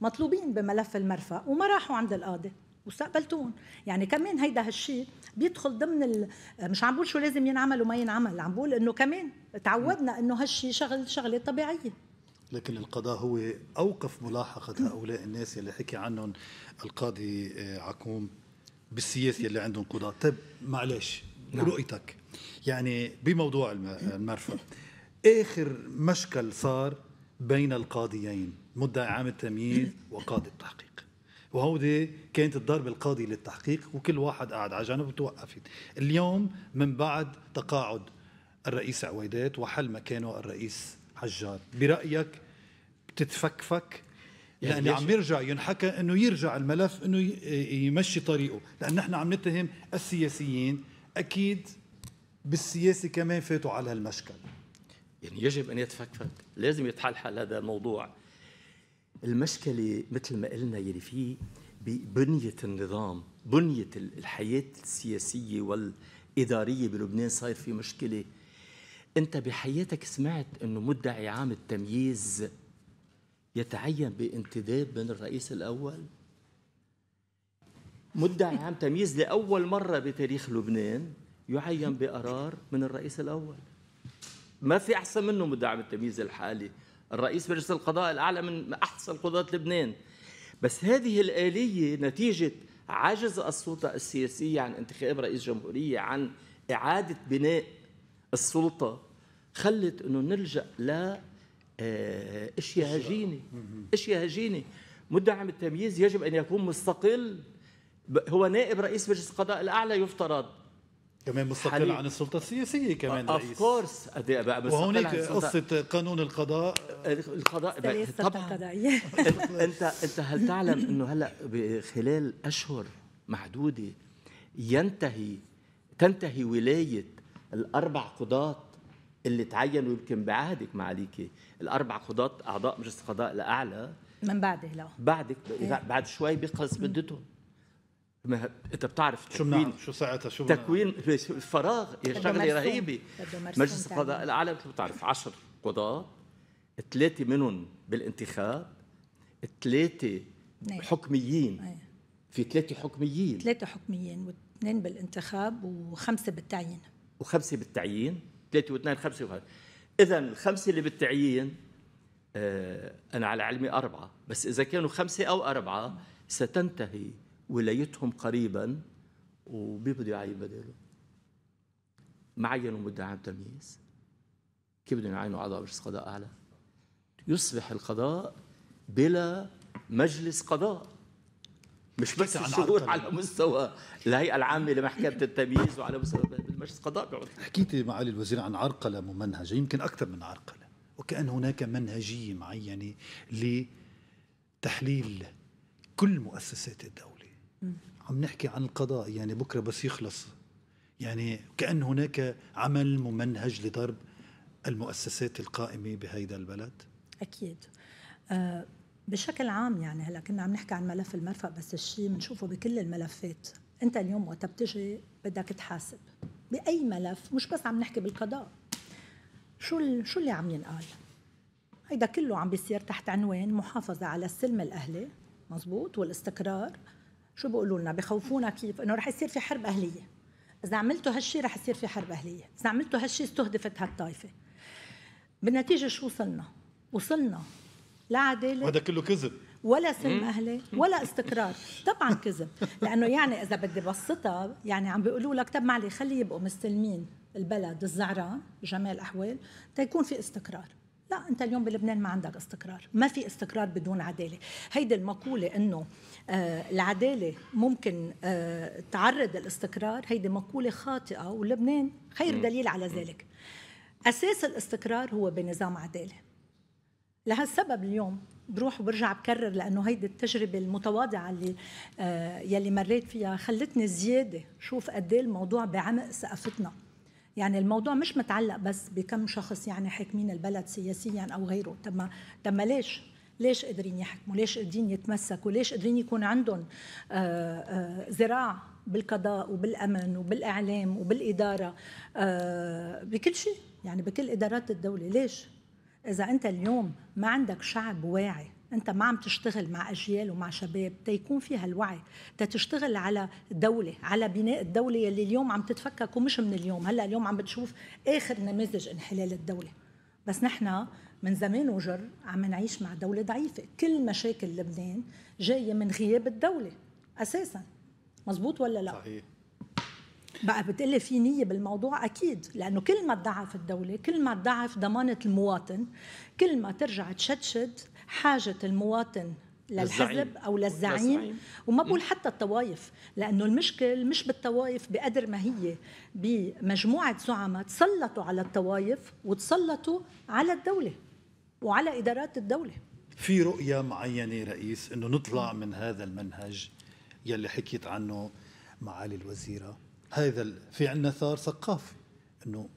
مطلوبين بملف المرفأ وما راحوا عند القاضي واستقبلتون يعني كمان هيدا هالشيء بيدخل ضمن ال... مش عم بقول شو لازم ينعمل وما ينعمل عم بقول انه كمان تعودنا انه هالشيء شغل شغله طبيعيه لكن القضاء هو اوقف ملاحقه هؤلاء الناس اللي حكي عنهم القاضي آه، عكوم بالسياسه اللي عندهم قضاء طيب معلش نعم. رؤيتك يعني بموضوع المرفأ اخر مشكل صار بين القاضيين مدعي عام التمييز وقاضي التحقيق وهودي كانت الضربة القاضي للتحقيق وكل واحد قاعد على جنب وتوقفت اليوم من بعد تقاعد الرئيس عويدات وحل مكانه الرئيس حجار برأيك بتتفكفك يعني لأنه عم يرجع ينحكى أنه يرجع الملف أنه يمشي طريقه لأن نحن عم نتهم السياسيين أكيد بالسياسة كمان فاتوا على هالمشكل يعني يجب أن يتفكفك لازم يتحلحل هذا الموضوع المشكلة مثل ما قلنا يلي فيه ببنية النظام بنية الحياة السياسية والإدارية بلبنان صاير في مشكلة أنت بحياتك سمعت أنه مدعي عام التمييز يتعين بانتداب من الرئيس الأول مدعي عام تمييز لأول مرة بتاريخ لبنان يعين بقرار من الرئيس الأول ما في احسن منه مدعم التمييز الحالي الرئيس مجلس القضاء الاعلى من احسن قضاة لبنان بس هذه الاليه نتيجه عجز السلطه السياسيه عن انتخاب رئيس جمهوريه عن اعاده بناء السلطه خلت انه نلجا ل آه، اشياء هجينه اشياء هجينه مدعم التمييز يجب ان يكون مستقل هو نائب رئيس مجلس القضاء الاعلى يفترض كمان مستقل عن السلطه السياسيه كمان اوف كورس بقى وهونيك قصه قانون القضاء القضاء طبعا القضائيه انت انت هل تعلم انه هلا خلال اشهر محدوده ينتهي تنتهي ولايه الاربع قضاه اللي تعينوا يمكن بعهدك معاليكي الاربع قضاه اعضاء مجلس القضاء الاعلى من بعده لا بعدك إيه. بعد شوي بيخلص مدتهم ما انت بتعرف شو تكوين شو ساعتها شو تكوين فراغ يا شغله رهيبه مجلس القضاء الاعلى انت بتعرف 10 قضاة ثلاثه منهم بالانتخاب ثلاثه نعم. حكميين نعم. في ثلاثه حكميين ثلاثه حكميين واثنين بالانتخاب وخمسه بالتعيين وخمسه بالتعيين ثلاثه واثنين خمسه وخمسه اذا الخمسه اللي بالتعيين آه انا على علمي اربعه بس اذا كانوا خمسه او اربعه ستنتهي ولايتهم قريبا وبيبدوا يعين بداله ما عينوا مدعي عن تمييز كيف بدهم يعينوا اعضاء مجلس قضاء اعلى؟ يصبح القضاء بلا مجلس قضاء مش بس الشهور على مستوى الهيئه العامه لمحكمه التمييز وعلى مستوى مجلس القضاء حكيت معالي الوزير عن عرقله ممنهجه يمكن اكثر من عرقله وكان هناك منهجيه معينه لتحليل كل مؤسسات الدوله عم نحكي عن القضاء يعني بكره بس يخلص يعني كأن هناك عمل ممنهج لضرب المؤسسات القائمة بهيدا البلد أكيد أه بشكل عام يعني هلا كنا عم نحكي عن ملف المرفأ بس الشيء بنشوفه بكل الملفات أنت اليوم وقت بتجي بدك تحاسب بأي ملف مش بس عم نحكي بالقضاء شو شو اللي عم ينقال هيدا كله عم بيصير تحت عنوان محافظة على السلم الأهلي مزبوط والاستقرار شو بيقولوا لنا بخوفونا كيف انه رح يصير في حرب اهليه اذا عملتوا هالشيء رح يصير في حرب اهليه اذا عملتوا هالشيء استهدفت هالطائفه بالنتيجه شو وصلنا وصلنا لا عداله هذا كله كذب ولا سلم اهلي ولا استقرار طبعا كذب لانه يعني اذا بدي بسطها يعني عم بيقولوا لك طب معلي خلي يبقوا مستلمين البلد الزعران جمال احوال تيكون في استقرار لا انت اليوم بلبنان ما عندك استقرار ما في استقرار بدون عداله هيدي المقوله انه آه، العداله ممكن آه، تعرض الاستقرار هيدي مقوله خاطئه ولبنان خير دليل على ذلك اساس الاستقرار هو بنظام عداله لهالسبب اليوم بروح وبرجع بكرر لانه هيدي التجربه المتواضعه اللي آه يلي مريت فيها خلتني زياده شوف قد إيه الموضوع بعمق ثقافتنا يعني الموضوع مش متعلق بس بكم شخص يعني حاكمين البلد سياسيا او غيره طب ما طب ما ليش ليش قادرين يحكموا ليش قادرين يتمسكوا ليش قادرين يكون عندهم ذراع آه، آه، بالقضاء وبالامن وبالاعلام وبالاداره آه، بكل شيء يعني بكل ادارات الدوله ليش اذا انت اليوم ما عندك شعب واعي انت ما عم تشتغل مع اجيال ومع شباب تيكون في هالوعي تشتغل على دوله على بناء الدوله يلي اليوم عم تتفكك ومش من اليوم هلا اليوم عم بتشوف اخر نماذج انحلال الدوله بس نحن من زمان وجر عم نعيش مع دولة ضعيفة كل مشاكل لبنان جاية من غياب الدولة أساسا مزبوط ولا لا؟ صحيح بقى بتقلي في نية بالموضوع أكيد لأنه كل ما تضعف الدولة كل ما تضعف ضمانة المواطن كل ما ترجع تشدشد حاجة المواطن للحزب او للزعيم وما بقول حتى الطوائف لانه المشكل مش بالطوائف بقدر ما هي بمجموعه زعماء تسلطوا على الطوائف وتسلطوا على الدوله وعلى إدارات الدولة في رؤية معينة رئيس أنه نطلع من هذا المنهج يلي حكيت عنه معالي الوزيرة هذا في عندنا ثار ثقافي أنه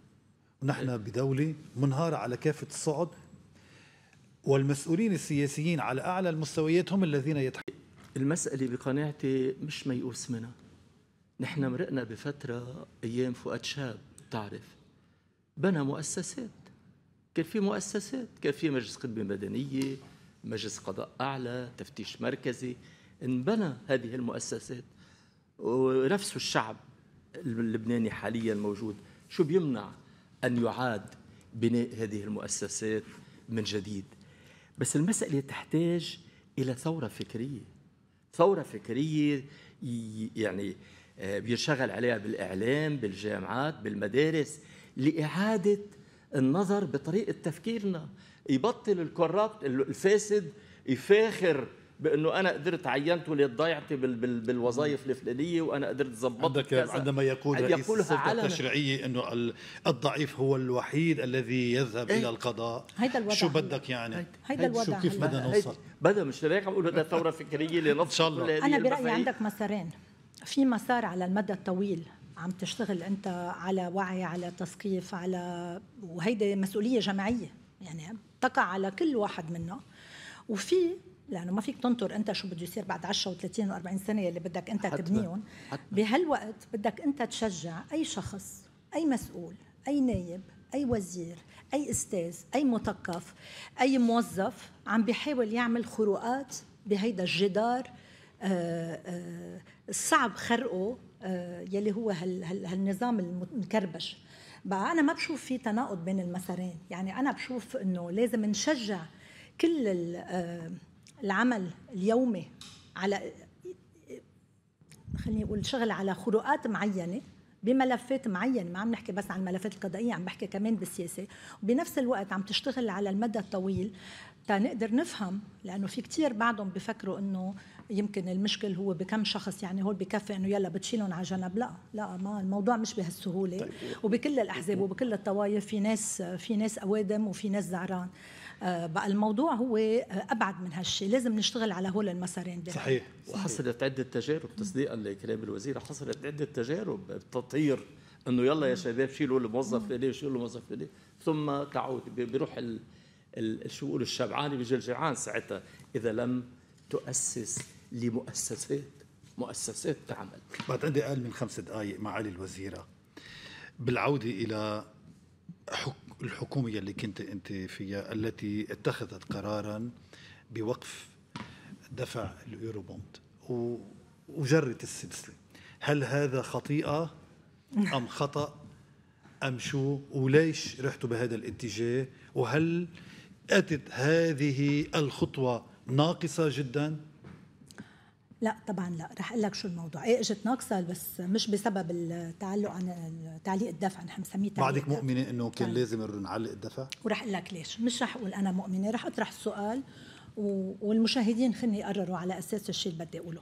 نحن بدولة منهارة على كافة الصعد والمسؤولين السياسيين على أعلى المستويات هم الذين يتحملون المسألة بقناعتي مش ميؤوس منها نحن مرقنا بفترة أيام فؤاد شاب بتعرف بنى مؤسسات كان في مؤسسات كان في مجلس خدمه مدنيه مجلس قضاء اعلى تفتيش مركزي انبنى هذه المؤسسات ونفس الشعب اللبناني حاليا موجود شو بيمنع ان يعاد بناء هذه المؤسسات من جديد بس المساله تحتاج الى ثوره فكريه ثوره فكريه يعني آه، بيشغل عليها بالاعلام بالجامعات بالمدارس لاعاده النظر بطريقه تفكيرنا يبطل الكورابت الفاسد يفاخر بانه انا قدرت عينت لضيعتي بالوظائف الفلانيه وانا قدرت ظبطت كذا عندما يقول رئيس السلطه التشريعيه انه الضعيف هو الوحيد الذي يذهب ايه؟ الى القضاء هيدا الوضع شو بدك يعني هيدا الوضع شو كيف بدنا نوصل بدا مش هيك عم اقول بدها ثوره فكريه لنفس ان شاء الله انا برايي عندك مسارين في مسار على المدى الطويل عم تشتغل انت على وعي على تثقيف على وهيدي مسؤوليه جماعيه يعني تقع على كل واحد منا وفي لانه ما فيك تنطر انت شو بده يصير بعد 10 و30 و40 سنه يلي بدك انت تبنيهم بهالوقت بدك انت تشجع اي شخص اي مسؤول اي نايب اي وزير اي استاذ اي مثقف اي موظف عم بيحاول يعمل خروقات بهيدا الجدار آه، آه، صعب خرقه آه، يلي هو هالنظام المكربش بقى انا ما بشوف في تناقض بين المسارين يعني انا بشوف انه لازم نشجع كل العمل اليومي على خليني اقول شغل على خروقات معينه بملفات معينه ما عم نحكي بس عن الملفات القضائيه عم بحكي كمان بالسياسه وبنفس الوقت عم تشتغل على المدى الطويل تنقدر نفهم لانه في كثير بعدهم بفكروا انه يمكن المشكل هو بكم شخص يعني هول بكفي انه يلا بتشيلهم على جنب لا لا ما الموضوع مش بهالسهوله طيب. وبكل الاحزاب وبكل الطوائف في ناس في ناس اوادم وفي ناس زعران آه، بقى الموضوع هو ابعد من هالشيء لازم نشتغل على هول المسارين صحيح. صحيح وحصلت عده تجارب تصديقا لكلام الوزير حصلت عده تجارب بتطهير انه يلا يا شباب شيلوا الموظف اللي شيلوا الموظف اللي ثم تعود بيروح شو الشبعاني الشبعان بيجي الجيعان ساعتها اذا لم تؤسس لمؤسسات مؤسسات تعمل بعد عندي اقل من خمس دقائق معالي الوزيره بالعوده الى الحكوميه اللي كنت انت فيها التي اتخذت قرارا بوقف دفع اليوروبوند وجرت السلسله هل هذا خطيئه ام خطا ام شو وليش رحتوا بهذا الاتجاه وهل اتت هذه الخطوه ناقصه جدا لا طبعا لا رح اقول لك شو الموضوع ايه اجت ناقصه بس مش بسبب التعلق عن تعليق الدفع نحن بنسميه بعدك مؤمنه انه كان طيب. لازم نعلق الدفع ورح اقول لك ليش مش رح اقول انا مؤمنه رح اطرح السؤال والمشاهدين خلني يقرروا على اساس الشيء اللي بدي اقوله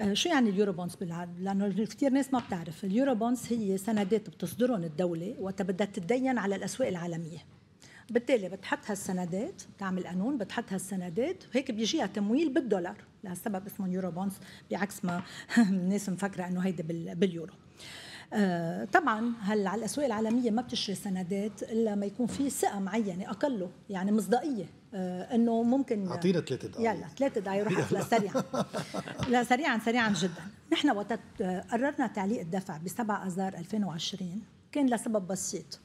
آه، شو يعني اليورو بونز لانه كثير ناس ما بتعرف اليورو بونز هي سندات بتصدرهم الدوله وقت بدها تتدين على الاسواق العالميه بالتالي بتحط هالسندات بتعمل قانون بتحط هالسندات وهيك بيجيها تمويل بالدولار لسبب اسمه يورو بونز بعكس ما الناس مفكره انه هيدا باليورو آه، طبعا هلا على الاسواق العالميه ما بتشتري سندات الا ما يكون في ثقه معينه اقله يعني مصداقيه آه، انه ممكن اعطينا ثلاثة دقائق يلا ثلاثة دقائق روح سريعا لا سريعا سريعا جدا نحن وقت آه، قررنا تعليق الدفع ب 7 اذار 2020 كان لسبب بسيط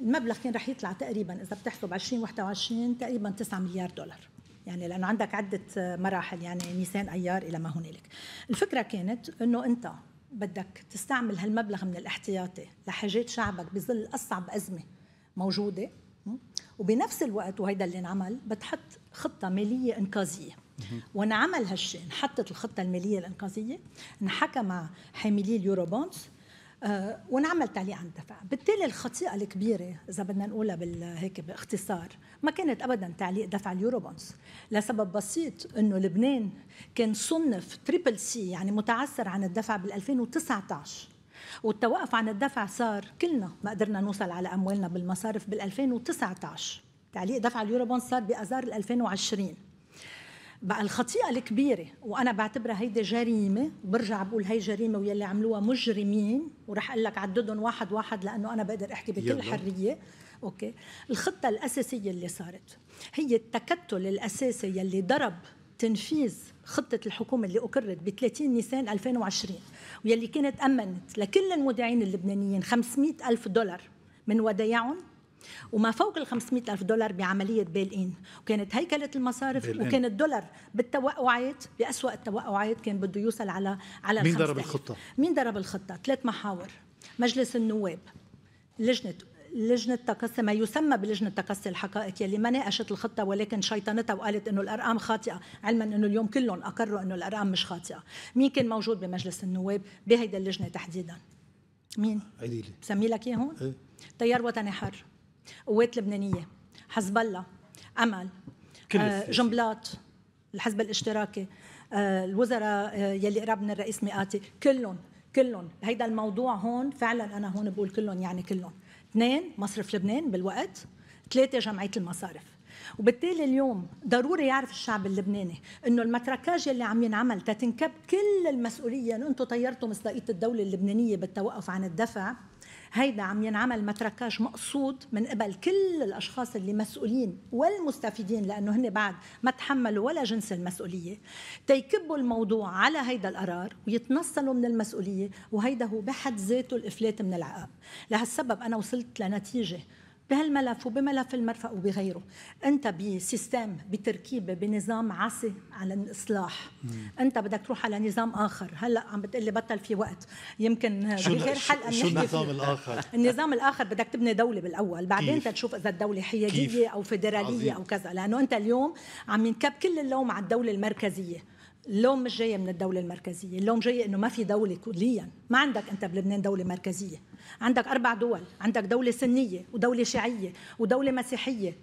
المبلغ كان رح يطلع تقريبا اذا بتحسب 2021 تقريبا 9 مليار دولار يعني لانه عندك عده مراحل يعني نيسان ايار الى ما هنالك الفكره كانت انه انت بدك تستعمل هالمبلغ من الاحتياطي لحاجات شعبك بظل اصعب ازمه موجوده وبنفس الوقت وهيدا اللي انعمل بتحط خطه ماليه انقاذيه وانعمل هالشيء انحطت الخطه الماليه الانقاذيه انحكى مع حاملي اليورو بونز آه، ونعمل تعليق عن الدفع بالتالي الخطيئة الكبيرة إذا بدنا نقولها هيك باختصار ما كانت أبدا تعليق دفع اليوروبونز لسبب بسيط أنه لبنان كان صنف تريبل سي يعني متعثر عن الدفع بال 2019 والتوقف عن الدفع صار كلنا ما قدرنا نوصل على أموالنا بالمصارف بال 2019 تعليق دفع اليوروبونز صار بأزار 2020 بقى الخطيئه الكبيره وانا بعتبرها هيدي جريمه برجع بقول هي جريمه ويلي عملوها مجرمين ورح اقول لك عددهم واحد واحد لانه انا بقدر احكي بكل حريه اوكي الخطه الاساسيه اللي صارت هي التكتل الاساسي يلي ضرب تنفيذ خطة الحكومة اللي أقرت ب 30 نيسان 2020 ويلي كانت أمنت لكل المودعين اللبنانيين 500 ألف دولار من ودايعهم وما فوق ال 500 ألف دولار بعملية بيل إن وكانت هيكلة المصارف وكان الدولار بالتوقعات بأسوأ التوقعات كان بده يوصل على على مين ضرب الخطة؟ مين ضرب الخطة؟ ثلاث محاور مجلس النواب لجنة لجنة تقصي ما يسمى بلجنة تقصي الحقائق يلي ما ناقشت الخطة ولكن شيطنتها وقالت انه الارقام خاطئة علما انه اليوم كلهم اقروا انه الارقام مش خاطئة مين كان موجود بمجلس النواب بهيدا اللجنة تحديدا مين؟ عديلي بسمي لك اياه هون؟ ايه؟ تيار وطني حر قوات لبنانيه حزب الله امل آه جنبلاط الحزب الاشتراكي آه الوزراء آه يلي قرب من الرئيس مئاتي كلهم كلهم هيدا الموضوع هون فعلا انا هون بقول كلهم يعني كلهم اثنين مصرف لبنان بالوقت ثلاثه جمعيه المصارف وبالتالي اليوم ضروري يعرف الشعب اللبناني انه المتركاج اللي عم ينعمل تتنكب كل المسؤوليه انه انتم طيرتوا مصداقيه الدوله اللبنانيه بالتوقف عن الدفع هيدا عم ينعمل متركاج مقصود من قبل كل الاشخاص اللي مسؤولين والمستفيدين لانه هن بعد ما تحملوا ولا جنس المسؤوليه تيكبوا الموضوع على هيدا القرار ويتنصلوا من المسؤوليه وهيدا هو بحد ذاته الافلات من العقاب لهالسبب انا وصلت لنتيجه بهالملف وبملف المرفأ وبغيره أنت بسيستم بتركيبة بنظام عسى على الإصلاح مم. أنت بدك تروح على نظام آخر هلأ عم بتقلي بطل في وقت يمكن بغير حلقة شو النظام الآخر؟ النظام الآخر بدك تبني دولة بالأول بعدين أنت تشوف إذا الدولة حيادية أو فيدرالية عظيم. أو كذا لأنه أنت اليوم عم ينكب كل اللوم على الدولة المركزية اللوم مش جاي من الدوله المركزيه، اللوم جاي انه ما في دوله كليا، ما عندك انت بلبنان دوله مركزيه، عندك اربع دول، عندك دوله سنيه ودوله شيعيه ودوله مسيحيه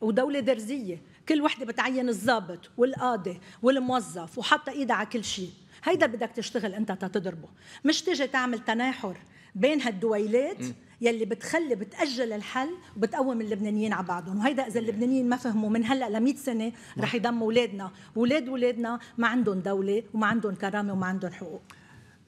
ودولة درزية كل وحدة بتعين الضابط والقاضي والموظف وحاطة إيدها على كل شيء هيدا بدك تشتغل أنت تتضربه مش تيجي تعمل تناحر بين هالدويلات يلي بتخلي بتاجل الحل وبتقوم اللبنانيين على بعضهم وهيدا اذا اللبنانيين ما فهموا من هلا ل سنه رح يضموا اولادنا واولاد اولادنا ما عندهم دوله وما عندهم كرامه وما عندهم حقوق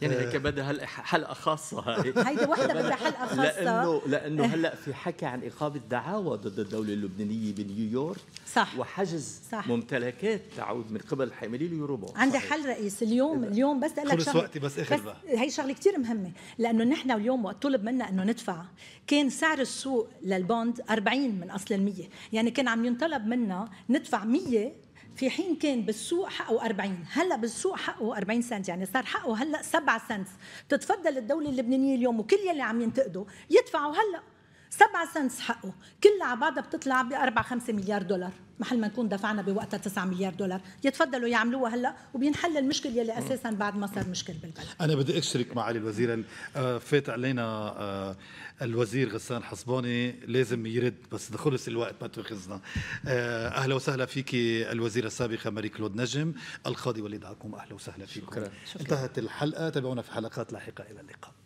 يعني آه. هيك بدها هلا حلقه خاصه هاي هيدي وحده بدها حلقه خاصه لانه لانه هلا في حكي عن اقامه دعاوى ضد الدوله اللبنانيه بنيويورك صح وحجز صح ممتلكات تعود من قبل حاملي اليوروبا عندي صحيح. حل رئيس اليوم اليوم بس لك خلص وقتي بس اخر بقى هي شغله كثير مهمه لانه نحن اليوم وقت طلب منا انه ندفع كان سعر السوق للبوند 40 من اصل ال 100 يعني كان عم ينطلب منا ندفع 100 في حين كان بالسوق حقه 40 هلا بالسوق حقه 40 سنت يعني صار حقه هلا 7 سنت تتفضل الدوله اللبنانيه اليوم وكل يلي عم ينتقدوا يدفعوا هلا 7 سنت حقه كلها على بعضها بتطلع ب 4 5 مليار دولار محل ما نكون دفعنا بوقتها 9 مليار دولار يتفضلوا يعملوها هلا وبينحل المشكل يلي اساسا بعد ما صار مشكل بالبلد انا بدي اكسرك معالي الوزير آه، فات علينا آه، الوزير غسان حصباني لازم يرد بس خلص الوقت ما تاخذنا آه، اهلا وسهلا فيك الوزيره السابقه ماري كلود نجم القاضي وليد عقوم اهلا وسهلا فيكم شكرا. شكرا. انتهت الحلقه تابعونا في حلقات لاحقه الى اللقاء